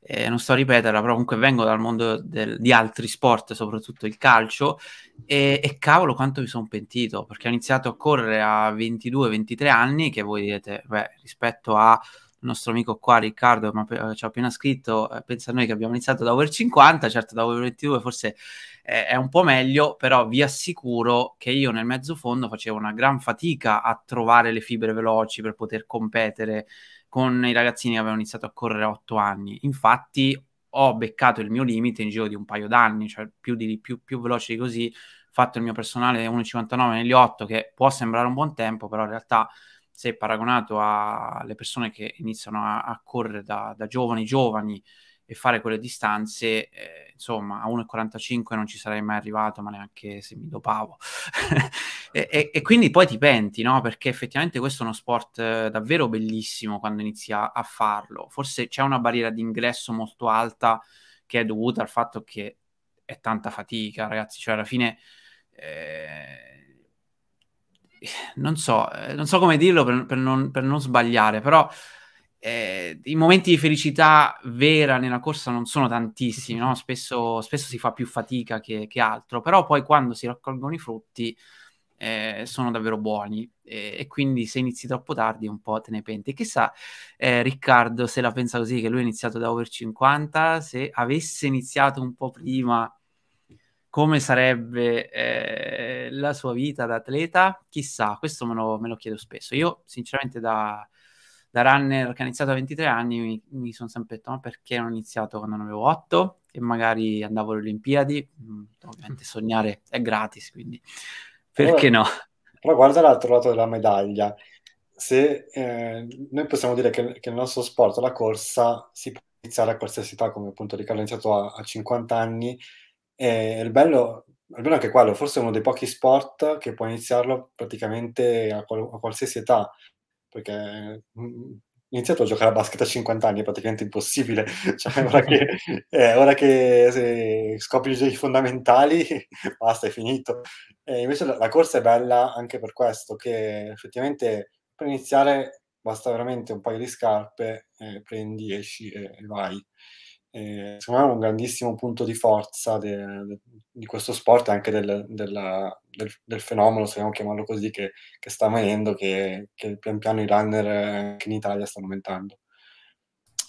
eh, non sto a ripeterla, però comunque vengo dal mondo del, di altri sport, soprattutto il calcio, e, e cavolo quanto mi sono pentito, perché ho iniziato a correre a 22-23 anni, che voi direte, beh, rispetto a il nostro amico qua Riccardo ci ha appena scritto, eh, pensa a noi che abbiamo iniziato da over 50, certo da over 22 forse eh, è un po' meglio, però vi assicuro che io nel mezzo fondo facevo una gran fatica a trovare le fibre veloci per poter competere con i ragazzini che avevano iniziato a correre a 8 anni. Infatti ho beccato il mio limite in giro di un paio d'anni, cioè più, di, più, più veloce di così, fatto il mio personale 1,59 negli 8, che può sembrare un buon tempo, però in realtà se paragonato alle persone che iniziano a, a correre da, da, giovani giovani e fare quelle distanze, eh, insomma, a 1,45 non ci sarei mai arrivato, ma neanche se mi dopavo. e, e, e, quindi poi ti penti, no? Perché effettivamente questo è uno sport eh, davvero bellissimo quando inizi a, a farlo. Forse c'è una barriera d'ingresso molto alta che è dovuta al fatto che è tanta fatica, ragazzi. Cioè, alla fine... Eh, non so, eh, non so come dirlo per, per, non, per non, sbagliare, però eh, i momenti di felicità vera nella corsa non sono tantissimi, no? spesso, spesso, si fa più fatica che, che, altro, però poi quando si raccolgono i frutti eh, sono davvero buoni e, e, quindi se inizi troppo tardi un po' te ne penti. Chissà eh, Riccardo se la pensa così, che lui ha iniziato da over 50, se avesse iniziato un po' prima come sarebbe eh, la sua vita da atleta? Chissà, questo me lo, me lo chiedo spesso. Io, sinceramente, da, da, runner che ho iniziato a 23 anni, mi, mi sono sempre detto: ma perché non ho iniziato quando ne avevo 8? E magari andavo alle Olimpiadi. Mm, ovviamente sognare è gratis, quindi perché allora, no? Però guarda l'altro lato della medaglia. Se eh, noi possiamo dire che, che, il nostro sport, la corsa, si può iniziare a qualsiasi età, come appunto Riccardo ha iniziato a, a 50 anni, e il bello, è anche quello, forse è uno dei pochi sport che puoi iniziarlo praticamente a, qual- a qualsiasi età, perché mm, mm, iniziato a giocare a basket a 50 anni è praticamente impossibile. Cioè, ora che, eh, ora che scopri i fondamentali, basta, è finito. E invece la, la, corsa è bella anche per questo, che effettivamente per iniziare basta veramente un paio di scarpe, eh, prendi, esci e, e vai eh, secondo me è un grandissimo punto di forza de, de, di questo sport e anche del, della, del, del, fenomeno, se vogliamo chiamarlo così, che, che sta avvenendo, che, che, pian piano i runner anche eh, in Italia stanno aumentando.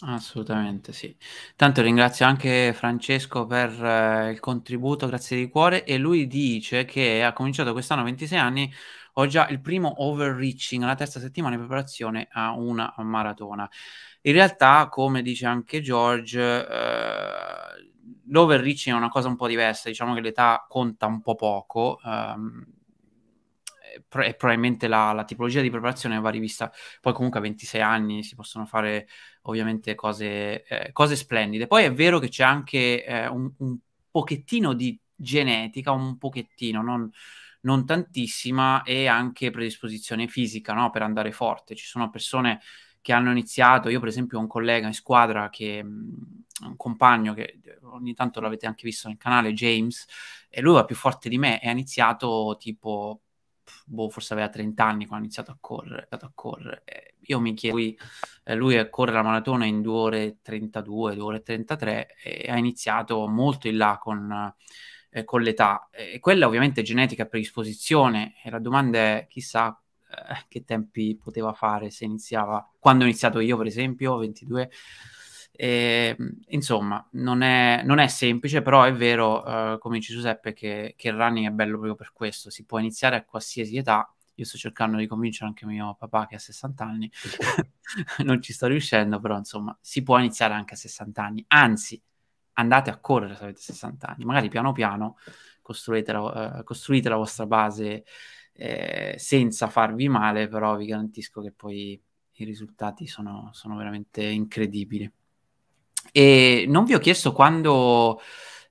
Assolutamente sì. Tanto ringrazio anche Francesco per eh, il contributo, grazie di cuore. E lui dice che ha cominciato quest'anno a 26 anni ho già il primo overreaching la terza settimana di preparazione a una maratona. In realtà, come dice anche George, eh, l'overreaching è una cosa un po' diversa, diciamo che l'età conta un po' poco. Ehm, e probabilmente la, la, tipologia di preparazione va rivista poi comunque a 26 anni si possono fare ovviamente cose, eh, cose splendide poi è vero che c'è anche eh, un, un, pochettino di genetica un pochettino non, non tantissima e anche predisposizione fisica no? per andare forte. Ci sono persone che hanno iniziato, io per esempio ho un collega in squadra che mm, un compagno che eh, ogni tanto l'avete anche visto nel canale, James, e lui va più forte di me e ha iniziato tipo, boh, forse aveva 30 anni quando ha iniziato a correre. A correre. Eh, io mi chiedo, lui, eh, lui corre la maratona in 2 ore 32, 2 ore 33 e ha iniziato molto in là con eh, con l'età. E quella ovviamente è genetica predisposizione e la domanda è chissà eh, che tempi poteva fare se iniziava, quando ho iniziato io per esempio, 22. E, ehm, insomma, non è, non è, semplice, però è vero, eh, come dice Giuseppe, che, che il running è bello proprio per questo. Si può iniziare a qualsiasi età, io sto cercando di convincere anche mio papà che ha 60 anni, non ci sto riuscendo, però insomma si può iniziare anche a 60 anni, anzi andate a correre se avete 60 anni, magari piano piano costruite la, uh, costruite la vostra base eh, senza farvi male, però vi garantisco che poi i risultati sono, sono veramente incredibili. E non vi ho chiesto quando,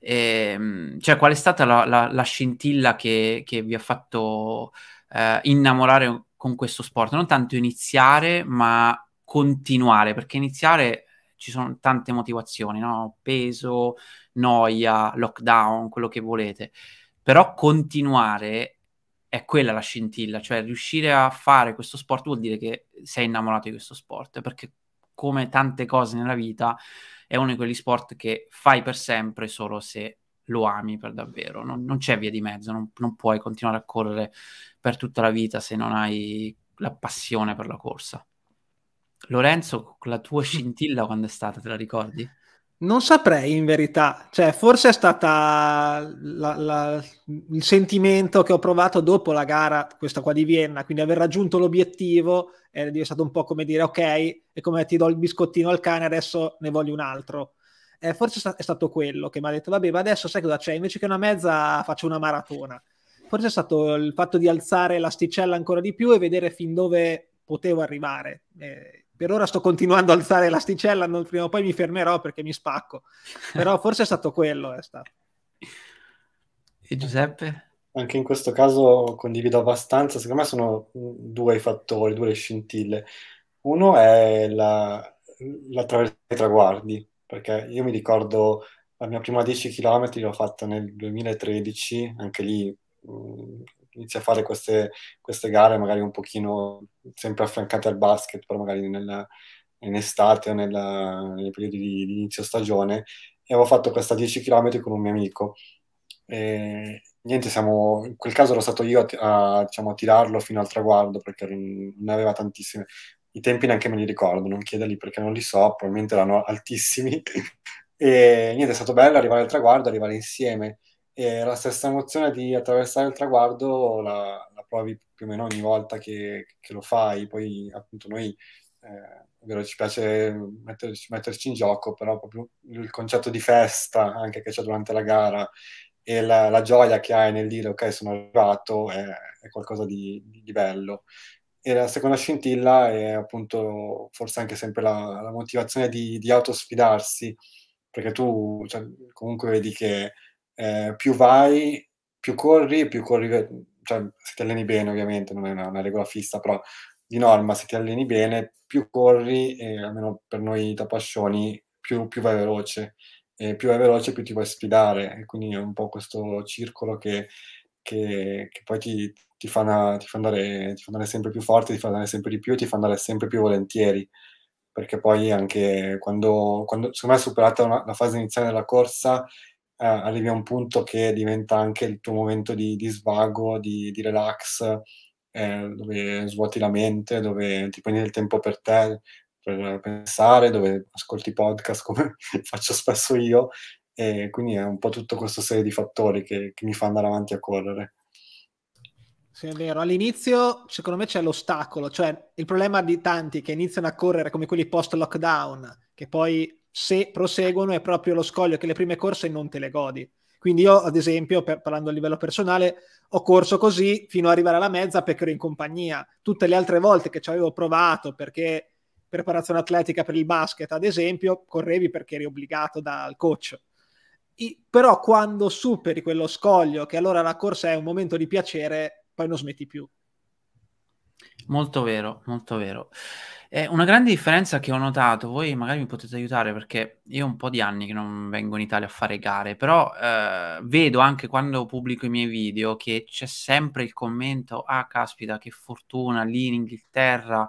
ehm, cioè qual è stata la, la, la scintilla che, che, vi ha fatto eh, innamorare con questo sport, non tanto iniziare, ma continuare, perché iniziare ci sono tante motivazioni, no? peso, noia, lockdown, quello che volete, però continuare è quella la scintilla, cioè riuscire a fare questo sport vuol dire che sei innamorato di questo sport, perché come tante cose nella vita è uno di quegli sport che fai per sempre solo se lo ami per davvero, non, non c'è via di mezzo, non, non puoi continuare a correre per tutta la vita se non hai la passione per la corsa. Lorenzo, la tua scintilla quando è stata, te la ricordi? Non saprei in verità, cioè forse è stato il sentimento che ho provato dopo la gara, questa qua di Vienna, quindi aver raggiunto l'obiettivo è diventato un po' come dire ok, è come ti do il biscottino al cane, adesso ne voglio un altro. Eh, forse è stato quello che mi ha detto vabbè, ma adesso sai cosa c'è, invece che una mezza faccio una maratona. Forse è stato il fatto di alzare l'asticella ancora di più e vedere fin dove potevo arrivare. Eh, per ora sto continuando a alzare l'asticella, non, prima o poi mi fermerò perché mi spacco. Però forse è stato quello. È stato. E Giuseppe? Anche in questo caso condivido abbastanza. Secondo me sono due i fattori, due le scintille. Uno è la, l'attraversare i traguardi, perché io mi ricordo la mia prima 10 km l'ho fatta nel 2013, anche lì mm, inizia a fare queste, queste, gare magari un pochino sempre affrancate al basket, però magari nella, in estate o nella, nei periodi di, di, inizio stagione, e avevo fatto questa 10 km con un mio amico. E, niente, siamo, in quel caso ero stato io a, a, diciamo, a tirarlo fino al traguardo perché ne aveva tantissime, i tempi neanche me li ricordo, non chiederli perché non li so, probabilmente erano altissimi. e niente, è stato bello arrivare al traguardo, arrivare insieme e la stessa emozione di attraversare il traguardo la, la provi più o meno ogni volta che, che lo fai. Poi appunto noi, eh, ovvero ci piace metterci, metterci, in gioco, però proprio il concetto di festa anche che c'è durante la gara e la, la gioia che hai nel dire ok sono arrivato è, è qualcosa di, di, bello. E la seconda scintilla è appunto forse anche sempre la, la motivazione di, di autosfidarsi, perché tu cioè, comunque vedi che eh, più vai, più corri, più corri, cioè se ti alleni bene ovviamente, non è una, una regola fissa, però di norma se ti alleni bene, più corri, eh, almeno per noi tapascioni, più, più vai veloce. E più vai veloce, più ti puoi sfidare. E quindi è un po' questo circolo che, che, che poi ti, ti, fa una, ti, fa andare, ti, fa andare, sempre più forte, ti fa andare sempre di più, ti fa andare sempre più volentieri. Perché poi anche quando, quando secondo me, è superata una, la fase iniziale della corsa, eh, arrivi a un punto che diventa anche il tuo momento di, di svago, di, di relax, eh, dove svuoti la mente, dove ti prendi il tempo per te, per pensare, dove ascolti podcast come faccio spesso io. E quindi è un po' tutta questa serie di fattori che, che mi fa andare avanti a correre. Sì, è vero. All'inizio, secondo me, c'è l'ostacolo, cioè il problema di tanti che iniziano a correre come quelli post-lockdown, che poi se proseguono è proprio lo scoglio che le prime corse non te le godi. Quindi io, ad esempio, per, parlando a livello personale, ho corso così fino ad arrivare alla mezza perché ero in compagnia. Tutte le altre volte che ci avevo provato, perché preparazione atletica per il basket, ad esempio, correvi perché eri obbligato dal coach. I, però quando superi quello scoglio, che allora la corsa è un momento di piacere, poi non smetti più. Molto vero, molto vero. Eh, una grande differenza che ho notato, voi magari mi potete aiutare perché io ho un po' di anni che non vengo in Italia a fare gare, però eh, vedo anche quando pubblico i miei video che c'è sempre il commento, ah caspita che fortuna lì in Inghilterra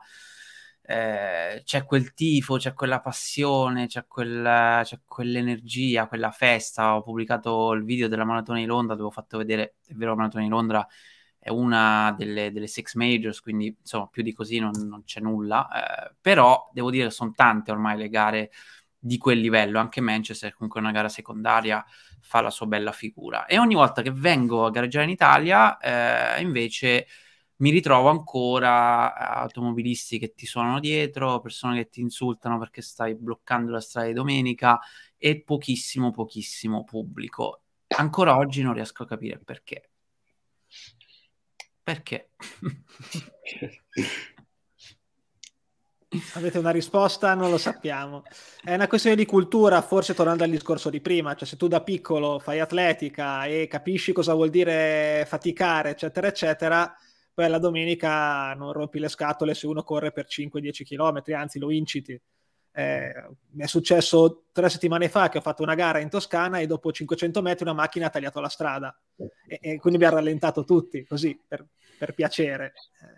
eh, c'è quel tifo, c'è quella passione, c'è, quel, c'è quell'energia, quella festa. Ho pubblicato il video della Maratona di Londra dove ho fatto vedere, è vero, la Maratona di Londra è una delle, delle Six Majors, quindi insomma più di così non, non c'è nulla, eh, però devo dire sono tante ormai le gare di quel livello, anche Manchester comunque una gara secondaria, fa la sua bella figura. E ogni volta che vengo a gareggiare in Italia, eh, invece mi ritrovo ancora eh, automobilisti che ti suonano dietro, persone che ti insultano perché stai bloccando la strada di domenica e pochissimo, pochissimo pubblico. Ancora oggi non riesco a capire perché. Perché? Avete una risposta? Non lo sappiamo. È una questione di cultura, forse tornando al discorso di prima, cioè se tu da piccolo fai atletica e capisci cosa vuol dire faticare, eccetera, eccetera, poi la domenica non rompi le scatole se uno corre per 5-10 km, anzi lo inciti. Eh, mm. mi è successo tre settimane fa che ho fatto una gara in Toscana e dopo 500 metri una macchina ha tagliato la strada e, e quindi ha rallentato tutti così per, per piacere.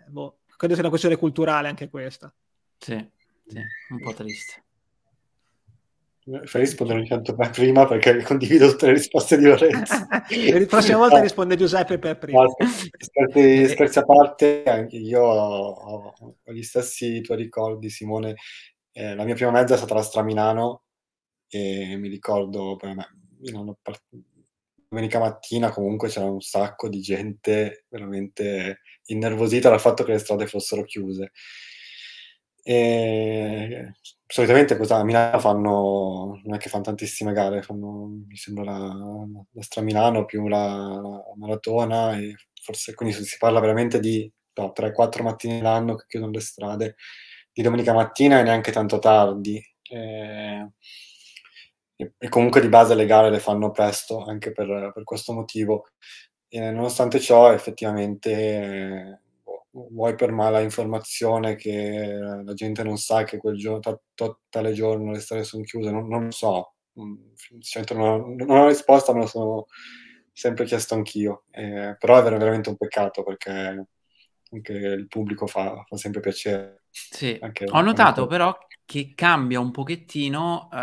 Eh, boh, credo sia una questione culturale anche questa. Sì, sì un po' triste. Fai rispondere ogni tanto per prima perché condivido tutte le risposte di Lorenzo. la prossima volta risponde Giuseppe per prima. No, scherzi, eh. scherzi a parte, anche io ho, ho, gli stessi tuoi ricordi, Simone, eh, la mia prima mezza è stata la Stramilano e mi ricordo, part... domenica mattina comunque c'era un sacco di gente veramente innervosita dal fatto che le strade fossero chiuse. E solitamente cosa, a Milano fanno, non è che fanno tantissime gare, fanno, mi sembra la, la Stramilano più la, la, maratona, e forse quindi si parla veramente di no, 3-4 mattine l'anno che chiudono le strade di domenica mattina e neanche tanto tardi. Eh, e comunque di base le gare le fanno presto anche per, per questo motivo. E nonostante ciò, effettivamente, boh, vuoi per mala informazione che la gente non sa che quel giorno, t- t- tale giorno le strade sono chiuse, non, non lo so, certo, non, non ho risposta, me lo sono sempre chiesto anch'io, eh, però è veramente un peccato perché anche il pubblico fa, fa sempre piacere. Sì. Anche, Ho notato però che cambia un pochettino eh,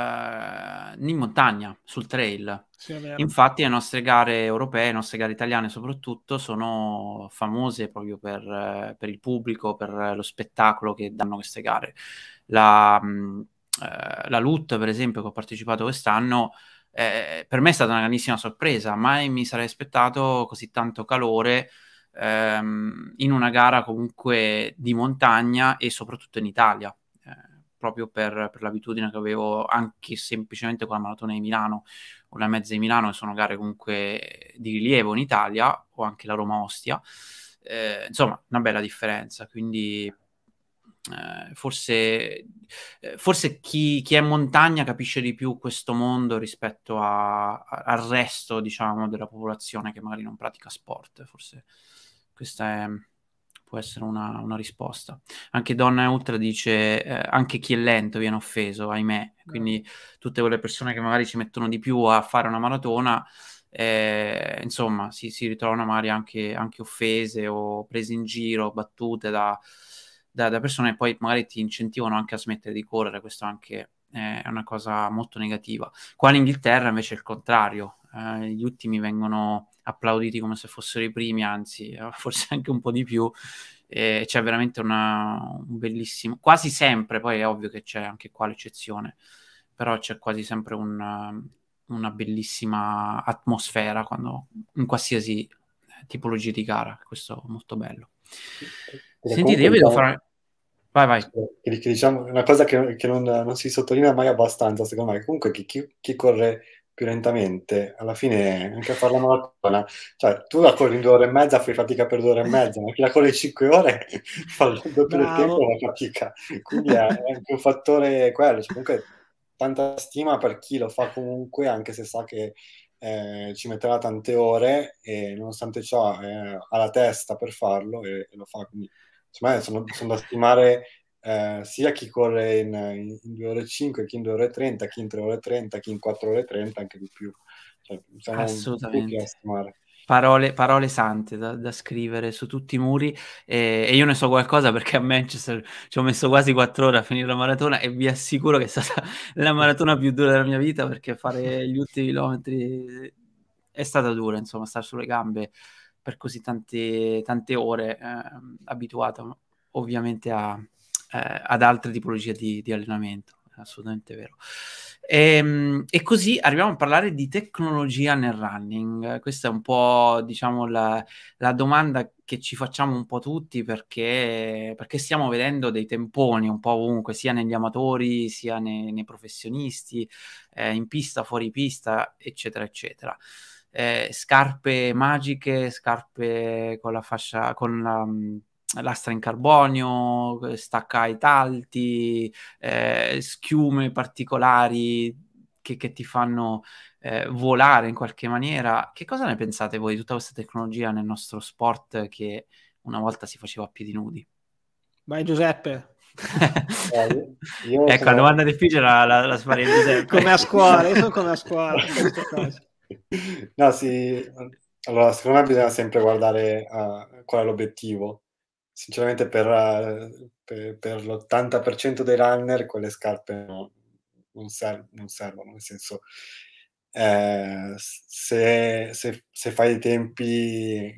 in montagna, sul trail. Sì, Infatti le nostre gare europee, le nostre gare italiane soprattutto, sono famose proprio per, eh, per il pubblico, per lo spettacolo che danno queste gare. La, mm, eh, la LUT, per esempio, che ho partecipato quest'anno, eh, per me è stata una grandissima sorpresa, mai mi sarei aspettato così tanto calore ehm, in una gara comunque di montagna e soprattutto in Italia, eh, proprio per, per, l'abitudine che avevo anche semplicemente con la maratona di Milano o la mezza di Milano, che sono gare comunque di rilievo in Italia, o anche la Roma-Ostia. Eh, insomma, una bella differenza, quindi eh, forse, eh, forse chi, chi, è in montagna capisce di più questo mondo rispetto a, a, al resto, diciamo, della popolazione che magari non pratica sport, forse questa è, può essere una, una, risposta. Anche Donna Ultra dice eh, anche chi è lento viene offeso, ahimè. Quindi mm. tutte quelle persone che magari ci mettono di più a fare una maratona, eh, insomma, si, si, ritrovano magari anche, anche, offese o prese in giro, battute da, da, da, persone che poi magari ti incentivano anche a smettere di correre. Questo anche eh, è una cosa molto negativa. Qua in Inghilterra invece è il contrario, eh, gli ultimi vengono applauditi come se fossero i primi, anzi eh, forse anche un po' di più, eh, c'è veramente una, un bellissimo, quasi sempre, poi è ovvio che c'è anche qua l'eccezione, però c'è quasi sempre un, una bellissima atmosfera quando, in qualsiasi eh, tipologia di gara, questo è molto bello. Sì, Sentite, io vi devo fare... Vai, vai. Che, che diciamo, una cosa che, che non, non, si sottolinea mai abbastanza, secondo me, comunque chi, chi corre più lentamente, alla fine anche a fare la maratona, cioè tu la corri in due ore e mezza, fai fatica per due ore e mezza, ma chi la corre cinque ore fa il doppio del tempo la fatica, quindi è anche un fattore quello, cioè, comunque tanta stima per chi lo fa comunque, anche se sa che eh, ci metterà tante ore e nonostante ciò eh, ha la testa per farlo e, e lo fa, quindi insomma sono, sono da stimare eh, sia chi corre in, in, in 2 ore 5, chi in 2 ore 30, chi in 3 ore 30, chi in 4 ore 30, anche di più. Cioè, Assolutamente. Parole, parole, sante da, da, scrivere su tutti i muri eh, e io ne so qualcosa perché a Manchester ci ho messo quasi quattro ore a finire la maratona e vi assicuro che è stata la maratona più dura della mia vita perché fare gli ultimi chilometri è stata dura, insomma, stare sulle gambe per così tante, tante ore, eh, abituato ovviamente a, eh, ad altre tipologie di, di allenamento. assolutamente vero. E, ehm, e, così arriviamo a parlare di tecnologia nel running. Questa è un po', diciamo, la, la domanda che ci facciamo un po' tutti perché, perché, stiamo vedendo dei temponi un po' ovunque, sia negli amatori, sia nei, nei professionisti, eh, in pista, fuori pista, eccetera, eccetera. Eh, scarpe magiche, scarpe con la fascia, con la lastra in carbonio, staccai alti, eh, schiume particolari che, che ti fanno eh, volare in qualche maniera. Che cosa ne pensate voi di tutta questa tecnologia nel nostro sport che una volta si faceva a piedi nudi? Vai Giuseppe. eh, ecco, sono... la domanda difficile la, la, la spari Giuseppe. come a scuola, io sono come a scuola. no, sì, allora secondo me bisogna sempre guardare uh, qual è l'obiettivo sinceramente per, eh, per, per l'80% dei runner quelle scarpe no, non, serv- non, servono, nel senso eh, se, se, se, fai dei tempi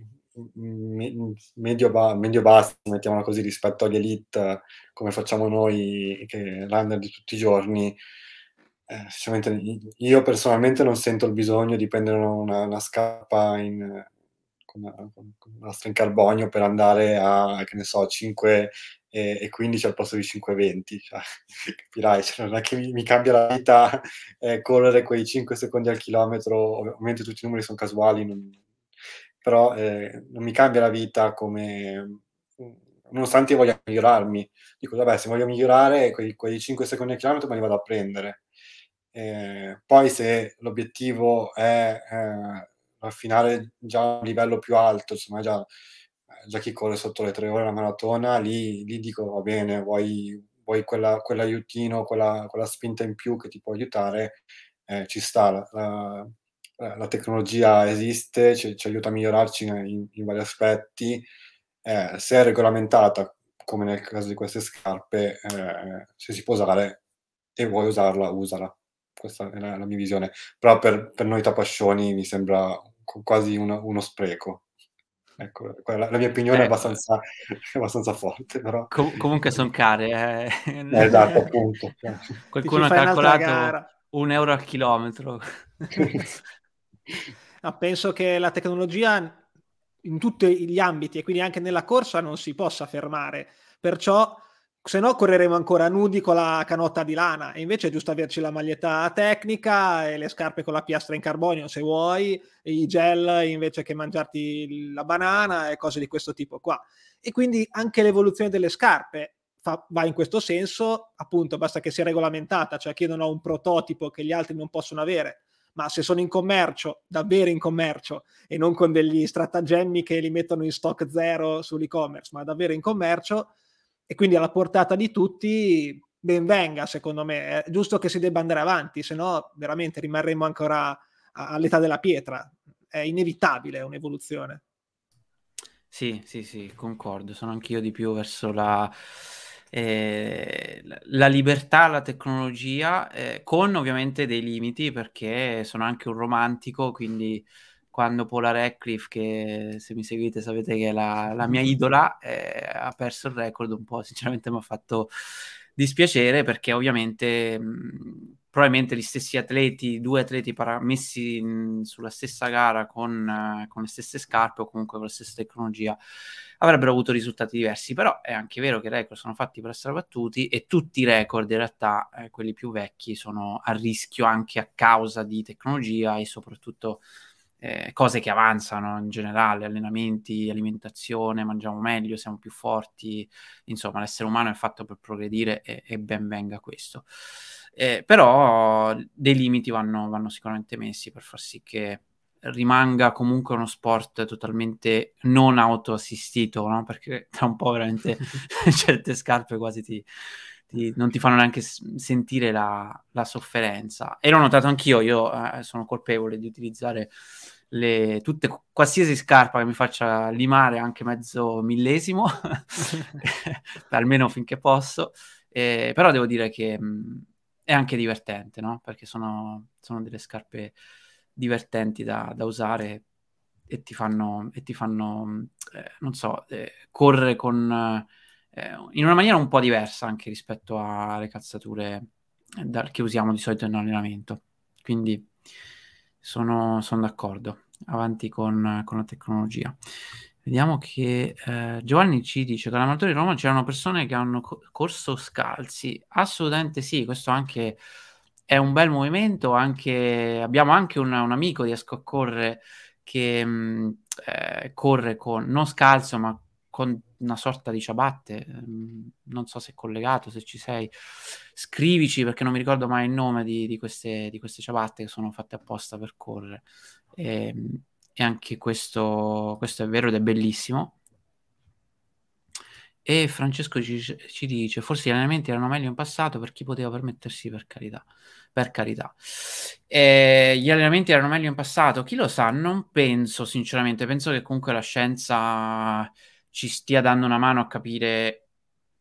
medio, ba- medio bassi, mettiamola così, rispetto agli elite come facciamo noi, che runner di tutti i giorni, eh, io personalmente non sento il bisogno di prendere una, una scarpa in con, con, con nastro in carbonio per andare a, che ne so, 5 e, e 15 al posto di 5,20, cioè, capirai, cioè, non è che mi, mi cambia la vita eh, correre quei 5 secondi al chilometro, ovviamente tutti i numeri sono casuali, non, però eh, non mi cambia la vita come, nonostante io voglia migliorarmi, dico vabbè se voglio migliorare quei, quei 5 secondi al chilometro me li vado a prendere, eh, poi se l'obiettivo è eh, raffinare già a un livello più alto, insomma già, eh, già chi corre sotto le tre ore la maratona, lì, lì dico va bene, vuoi, vuoi quella, quell'aiutino, quella, quella, spinta in più che ti può aiutare, eh, ci sta. La, la, la tecnologia esiste, ci, ci, aiuta a migliorarci in, in vari aspetti, eh, se è regolamentata, come nel caso di queste scarpe, eh, se si può usare e vuoi usarla, usala. Questa è la, la mia visione. Però per, per noi tapascioni mi sembra quasi uno, uno spreco. Ecco, la, la, mia opinione eh, è abbastanza, abbastanza, forte, però... Com- comunque sono care. Eh. Eh, esatto, appunto. Qualcuno ha calcolato un euro al chilometro. no, penso che la tecnologia in tutti gli ambiti e quindi anche nella corsa non si possa fermare, perciò se no correremo ancora nudi con la canotta di lana e invece è giusto averci la maglietta tecnica e le scarpe con la piastra in carbonio se vuoi, i gel invece che mangiarti la banana e cose di questo tipo qua. E quindi anche l'evoluzione delle scarpe fa, va in questo senso, appunto basta che sia regolamentata, cioè che io non ho un prototipo che gli altri non possono avere, ma se sono in commercio, davvero in commercio, e non con degli stratagemmi che li mettono in stock zero sull'e-commerce, ma davvero in commercio, e quindi alla portata di tutti, ben venga secondo me, è giusto che si debba andare avanti, se no veramente rimarremo ancora all'età della pietra, è inevitabile un'evoluzione. Sì, sì, sì, concordo, sono anch'io di più verso la, eh, la libertà, la tecnologia, eh, con ovviamente dei limiti, perché sono anche un romantico, quindi quando Paula Radcliffe, che se mi seguite sapete che è la, la mia idola, eh, ha perso il record un po', sinceramente mi ha fatto dispiacere perché ovviamente mh, mm, probabilmente gli stessi atleti, due atleti para- messi mh, sulla stessa gara con, uh, con, le stesse scarpe o comunque con la stessa tecnologia avrebbero avuto risultati diversi, però è anche vero che i record sono fatti per essere battuti e tutti i record in realtà, eh, quelli più vecchi, sono a rischio anche a causa di tecnologia e soprattutto eh, cose che avanzano in generale, allenamenti, alimentazione, mangiamo meglio, siamo più forti, insomma l'essere umano è fatto per progredire e, e ben venga questo. Eh, però dei limiti vanno, vanno sicuramente messi per far sì che rimanga comunque uno sport totalmente non autoassistito, no? perché tra un po' veramente certe scarpe quasi ti, ti, non ti fanno neanche sentire la, la sofferenza. E l'ho notato anch'io, io eh, sono colpevole di utilizzare le, tutte, qualsiasi scarpa che mi faccia limare anche mezzo millesimo, almeno finché posso. Eh, però devo dire che mh, mm, è anche divertente, no? Perché sono, sono delle scarpe divertenti da, da, usare e ti fanno, e ti fanno mm, eh, non so, eh, correre con eh, in una maniera un po' diversa anche rispetto alle cazzature da, che usiamo di solito in allenamento. Quindi sono, sono d'accordo. Avanti con, con, la tecnologia. Vediamo che eh, Giovanni ci dice che all'amatore di Roma c'erano persone che hanno co- corso scalzi. Assolutamente sì, questo anche è un bel movimento. Anche, abbiamo anche un, un amico di Esco Corre che mh, mm, eh, corre con non scalzo, ma con una sorta di ciabatte, ehm, non so se è collegato, se ci sei, scrivici perché non mi ricordo mai il nome di, di, queste, di queste, ciabatte che sono fatte apposta per correre. E, ehm, e anche questo, questo, è vero ed è bellissimo. E Francesco ci, ci, dice, forse gli allenamenti erano meglio in passato per chi poteva permettersi, per carità. Per carità. E eh, gli allenamenti erano meglio in passato, chi lo sa, non penso sinceramente, penso che comunque la scienza ci stia dando una mano a capire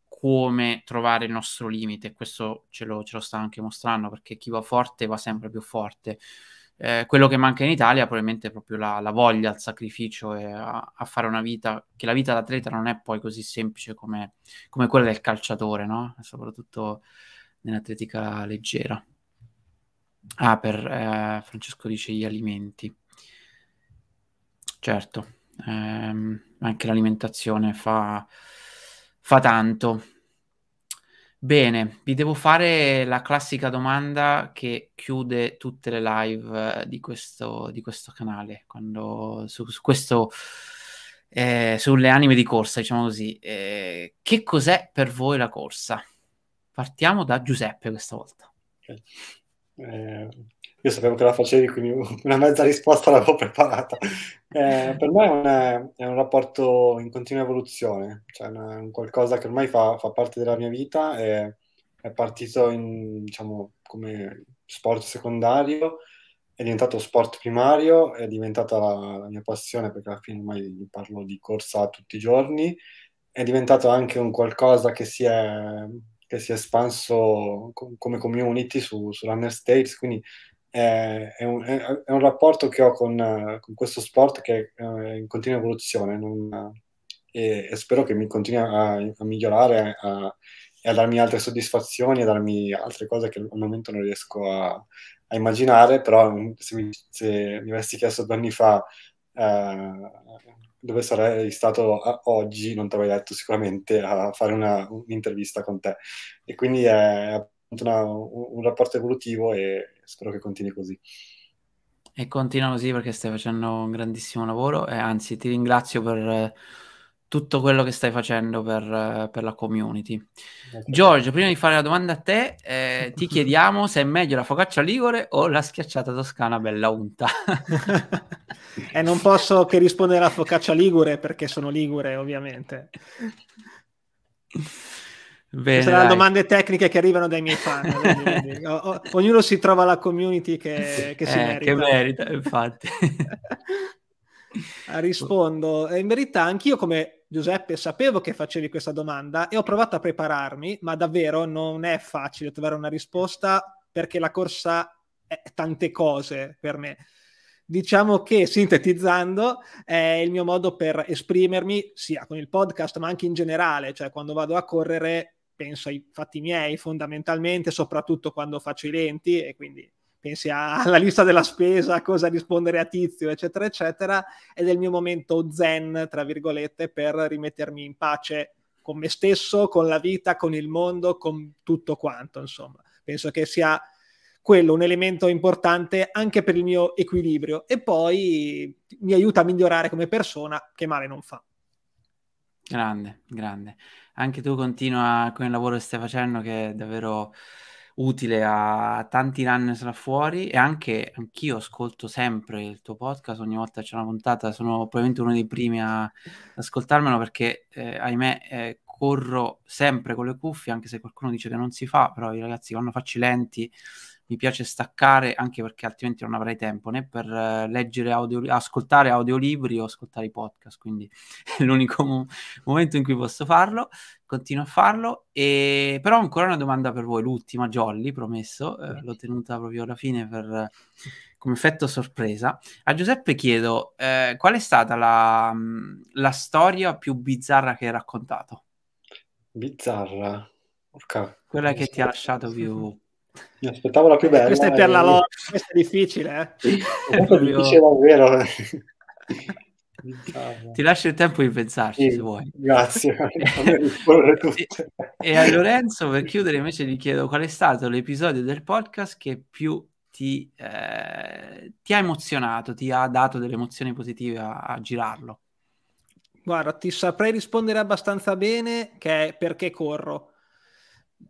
come trovare il nostro limite. Questo ce lo, ce lo sta anche mostrando perché chi va forte va sempre più forte. Eh, quello che manca in Italia probabilmente è proprio la, la voglia al sacrificio e a, a, fare una vita, che la vita d'atleta non è poi così semplice come, come quella del calciatore, no? soprattutto nell'atletica leggera. Ah, per eh, Francesco dice gli alimenti. Certo. Ehm anche l'alimentazione fa, fa tanto. Bene, vi devo fare la classica domanda che chiude tutte le live eh, di questo, di questo canale, quando, su, su questo, eh, sulle anime di corsa, diciamo così. Eh, che cos'è per voi la corsa? Partiamo da Giuseppe questa volta. Eh, io sapevo che la facevi, quindi una mezza risposta l'avevo preparata. Eh, per me è, una, è, un rapporto in continua evoluzione, cioè una, un qualcosa che ormai fa, fa, parte della mia vita, è, è partito in, diciamo, come sport secondario, è diventato sport primario, è diventata la, la mia passione perché alla fine ormai parlo di corsa tutti i giorni, è diventato anche un qualcosa che si è, che si è espanso com- come community su, su Runner States, quindi è, è, un, è, un, rapporto che ho con, con questo sport che è eh, in continua evoluzione non, e, e, spero che mi continui a, a migliorare a, e a darmi altre soddisfazioni, a darmi altre cose che al momento non riesco a, a immaginare, però mm, se mi, se mi, avessi chiesto due anni fa eh, dove sarei stato oggi, non ti avrei detto sicuramente a fare una, un'intervista con te. E quindi è appunto una, un, un rapporto evolutivo e, spero che continui così. E continua così perché stai facendo un grandissimo lavoro e anzi ti ringrazio per eh, tutto quello che stai facendo per, eh, per la community. Giorgio, prima di fare la domanda a te, eh, ti chiediamo se è meglio la focaccia ligure o la schiacciata toscana bella unta. e non posso che rispondere alla focaccia ligure perché sono ligure, ovviamente. Bene, saranno dai. domande tecniche che arrivano dai miei fan. o, ognuno si trova la community che, che si eh, merita. Che merita, infatti. Ah, rispondo. Eh, in verità, anch'io come Giuseppe sapevo che facevi questa domanda e ho provato a prepararmi, ma davvero non è facile trovare una risposta perché la corsa è tante cose per me. Diciamo che sintetizzando è il mio modo per esprimermi sia con il podcast ma anche in generale, cioè quando vado a correre penso ai fatti miei fondamentalmente, soprattutto quando faccio i lenti e quindi pensi alla lista della spesa, a cosa rispondere a tizio, eccetera, eccetera, ed è il mio momento zen, tra virgolette, per rimettermi in pace con me stesso, con la vita, con il mondo, con tutto quanto, insomma. Penso che sia quello un elemento importante anche per il mio equilibrio e poi mi aiuta a migliorare come persona, che male non fa. Grande, grande. Anche tu continua con il lavoro che stai facendo che è davvero utile a tanti runners là fuori e anche anch'io ascolto sempre il tuo podcast, ogni volta c'è una puntata, sono probabilmente uno dei primi a, ad ascoltarmelo perché eh, ahimè eh, corro sempre con le cuffie anche se qualcuno dice che non si fa, però i ragazzi vanno facci lenti mi piace staccare anche perché altrimenti non avrei tempo né per eh, leggere audio, ascoltare audiolibri o ascoltare i podcast, quindi è l'unico mo- momento in cui posso farlo, continuo a farlo. E... Però ancora una domanda per voi, l'ultima Jolly, promesso, eh, l'ho tenuta proprio alla fine per, come effetto sorpresa. A Giuseppe chiedo eh, qual è stata la, la storia più bizzarra che hai raccontato? Bizzarra? Orca. Quella che ti ha lasciato più mi aspettavo la più bella. Questa è per eh. la lotta, questa è difficile. Eh? È proprio... davvero. Ti lascio il tempo di pensarci sì, se vuoi. Grazie. e, e a Lorenzo per chiudere invece gli chiedo qual è stato l'episodio del podcast che più ti, eh, ti ha emozionato, ti ha dato delle emozioni positive a, a girarlo. Guarda, ti saprei rispondere abbastanza bene che è perché corro.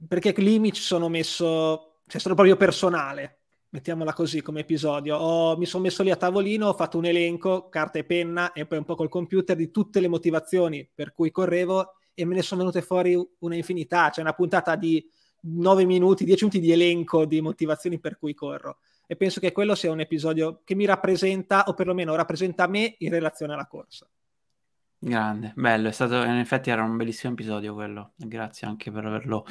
Perché lì mi ci sono messo cioè sono proprio personale, mettiamola così come episodio. Ho, mi sono messo lì a tavolino, ho fatto un elenco, carta e penna e poi un po' col computer di tutte le motivazioni per cui correvo e me ne sono venute fuori una infinità, cioè una puntata di 9 minuti, 10 minuti di elenco di motivazioni per cui corro. E penso che quello sia un episodio che mi rappresenta, o perlomeno rappresenta me in relazione alla corsa. Grande, bello, è stato, in effetti era un bellissimo episodio quello, grazie anche per averlo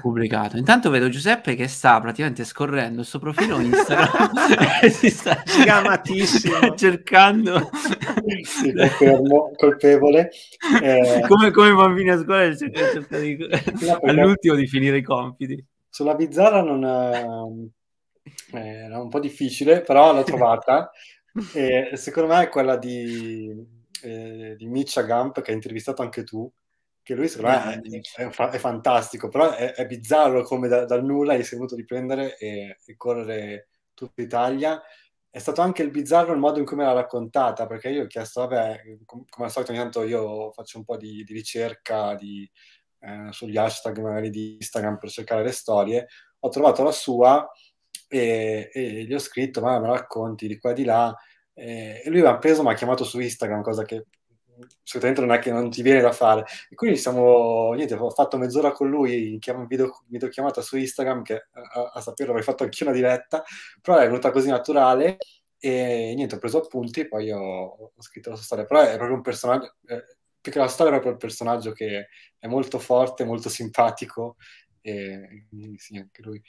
pubblicato. Intanto vedo Giuseppe che sta praticamente scorrendo il suo profilo Instagram e si sta Scamatissimo. cercando... Sì, confermo, colpevole. Eh... Come, come bambini a scuola cerca di... no, all'ultimo di finire i compiti. Sulla bizzarra non... È... Eh, eh, era un po' difficile, però l'ho trovata. e secondo me è quella di eh, di Mitcha Gump che hai intervistato anche tu, che lui secondo me è, è, è fantastico, però è, è bizzarro come da, dal nulla gli hai saputo riprendere e, e correre tutta Italia. È stato anche il bizzarro il modo in cui me l'ha raccontata, perché io ho chiesto, vabbè, com- come al solito ogni tanto io faccio un po' di, di ricerca di, eh, sugli hashtag magari di Instagram per cercare le storie, ho trovato la sua e, e gli ho scritto, ma me la racconti di qua e di là, eh, e lui ha preso, mi ha chiamato su Instagram, cosa che assolutamente non è che non ti viene da fare. E quindi siamo, niente, ho fatto mezz'ora con lui, chiam- video, videochiamata su Instagram, che a, a saperlo avrei fatto anche una diretta, però è venuta così naturale e niente, ho preso appunti, e poi ho, ho scritto la sua storia, però è proprio un personaggio, eh, più che la storia è proprio un personaggio che è molto forte, molto simpatico, e quindi sì, anche lui.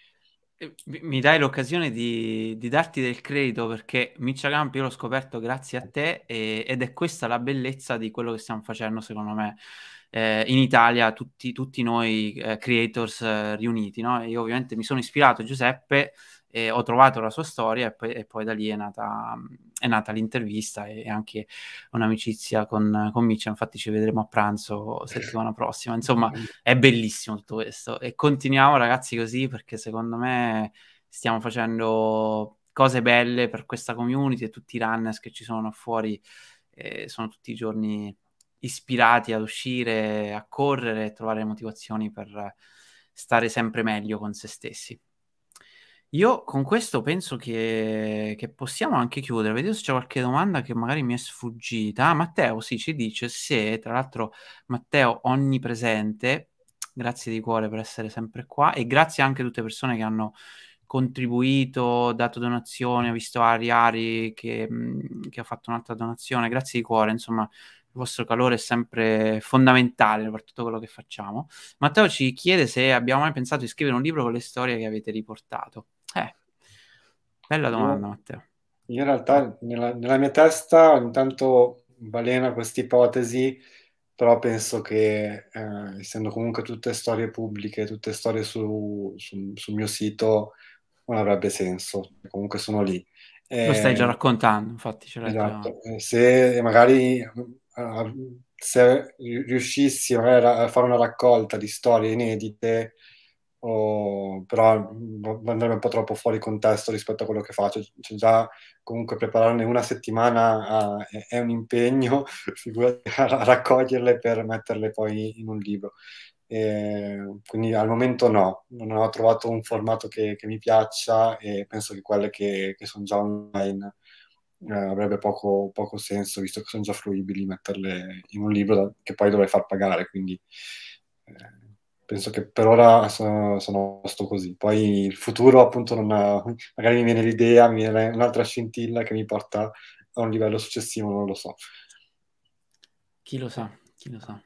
Eh, mi dai l'occasione di, di, darti del credito perché Micciacamp io l'ho scoperto grazie a te e, ed è questa la bellezza di quello che stiamo facendo secondo me eh, in Italia tutti, tutti noi eh, creators eh, riuniti no? io ovviamente mi sono ispirato Giuseppe eh, ho trovato la sua storia e poi, e poi da lì è nata, è nata l'intervista e, e, anche un'amicizia con, con Miccia, infatti ci vedremo a pranzo settimana prossima, insomma è bellissimo tutto questo e continuiamo ragazzi così perché secondo me stiamo facendo cose belle per questa community e tutti i runners che ci sono fuori eh, sono tutti i giorni ispirati ad uscire, a correre e trovare motivazioni per stare sempre meglio con se stessi. Io con questo penso che, che possiamo anche chiudere. Vediamo se c'è qualche domanda che magari mi è sfuggita. Ah, Matteo, sì, ci dice se, tra l'altro, Matteo onnipresente, grazie di cuore per essere sempre qua e grazie anche a tutte le persone che hanno contribuito, dato donazione, ho visto Ari che, che ha fatto un'altra donazione, grazie di cuore, insomma il vostro calore è sempre fondamentale per tutto quello che facciamo. Matteo ci chiede se abbiamo mai pensato di scrivere un libro con le storie che avete riportato. Eh, bella domanda, Matteo. Io in realtà nella, nella mia testa intanto balena questa ipotesi, però penso che eh, essendo comunque tutte storie pubbliche, tutte storie su, su, sul mio sito, non avrebbe senso, comunque sono lì. Eh, Lo stai già ehm, raccontando, infatti. Ce l'hai esatto. Già... Eh, se magari eh, se riuscissi magari a fare una raccolta di storie inedite, o, però andrebbe un po' troppo fuori contesto rispetto a quello che faccio. Cioè già comunque prepararne una settimana a, ah, è un impegno, figurati a raccoglierle per metterle poi in un libro. E quindi al momento no, non ho trovato un formato che, che mi piaccia e penso che quelle che, che sono già online eh, avrebbe poco, poco, senso, visto che sono già fruibili, metterle in un libro da, che poi dovrei far pagare. Quindi, eh penso che per ora sono, sono sto così. Poi il futuro, appunto, ha, magari mi viene l'idea, mi viene un'altra scintilla che mi porta a un livello successivo, non lo so. Chi lo sa, chi lo sa.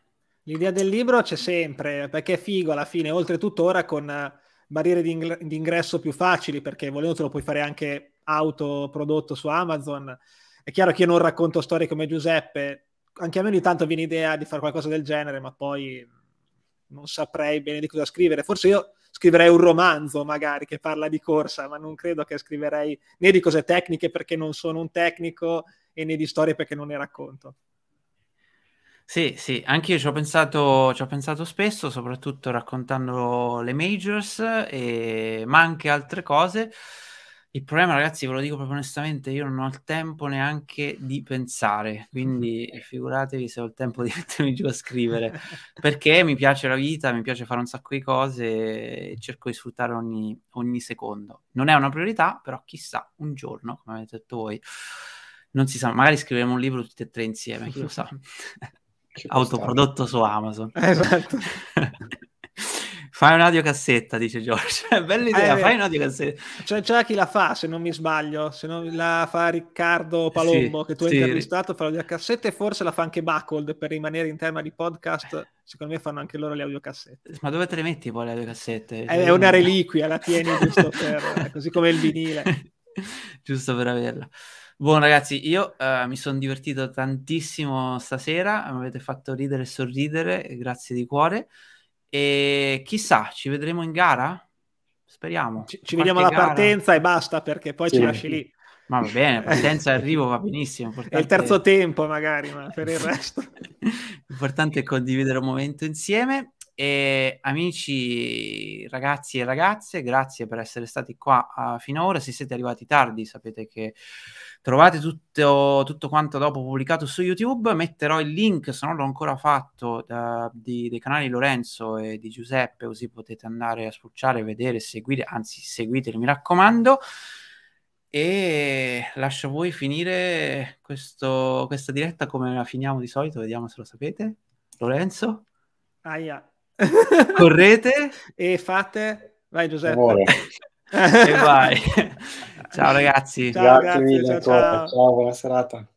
L'idea del libro c'è sempre, perché è figo alla fine, oltretutto ora con barriere di, ingresso più facili, perché volendo te lo puoi fare anche autoprodotto su Amazon. È chiaro che io non racconto storie come Giuseppe, anche a me ogni tanto viene idea di fare qualcosa del genere, ma poi non saprei bene di cosa scrivere. Forse io scriverei un romanzo magari che parla di corsa, ma non credo che scriverei né di cose tecniche perché non sono un tecnico e né di storie perché non ne racconto. Sì, sì, anche io ci ho pensato, ci ho pensato spesso, soprattutto raccontando le majors, e, ma anche altre cose. Il problema, ragazzi, ve lo dico proprio onestamente, io non ho il tempo neanche di pensare, quindi figuratevi se ho il tempo di mettermi giù a scrivere, perché mi piace la vita, mi piace fare un sacco di cose e cerco di sfruttare ogni, ogni secondo. Non è una priorità, però chissà, un giorno, come avete detto voi, non si sa, magari scriveremo un libro tutti e tre insieme, chi lo sa. Autoprodotto stare. su Amazon. Esatto. Fai un'audiocassetta, dice George. Bella idea, eh, fai un'audiocassetta. C'è, cioè, c'è chi la fa, se non mi sbaglio, se non la fa Riccardo eh Palombo, sì, che tu hai intervistato, fa l'audiocassetta e forse la fa anche Buckold per rimanere in tema di podcast. Secondo me fanno anche loro le audiocassette. Ma dove te le metti poi le audiocassette? Cioè, è una reliquia, la tieni giusto per, eh, così come il vinile. giusto per averla. Buon ragazzi, io uh, mi sono divertito tantissimo stasera, mi avete fatto ridere e sorridere, grazie di cuore. E chissà, ci vedremo in gara? Speriamo. Ci, ci vediamo alla gara. partenza e basta perché poi sì. ci lasci lì. Ma va bene, partenza e arrivo va benissimo. Importante... È il terzo tempo magari, ma per il resto. L'importante è condividere un momento insieme. E amici, ragazzi e ragazze, grazie per essere stati qua uh, finora. Se siete arrivati tardi, sapete che Trovate tutto, tutto, quanto dopo pubblicato su YouTube. Metterò il link, se non l'ho ancora fatto, da, di, dei canali Lorenzo e di Giuseppe, così potete andare a spulciare, vedere, seguire, anzi seguiteli, mi raccomando. E lascio a voi finire questo, questa diretta come la finiamo di solito, vediamo se lo sapete. Lorenzo? Aia. Correte. e fate... Vai Giuseppe. e vai. Ciao ragazzi. grazie, grazie mille ciao, ciao. ciao, buona serata.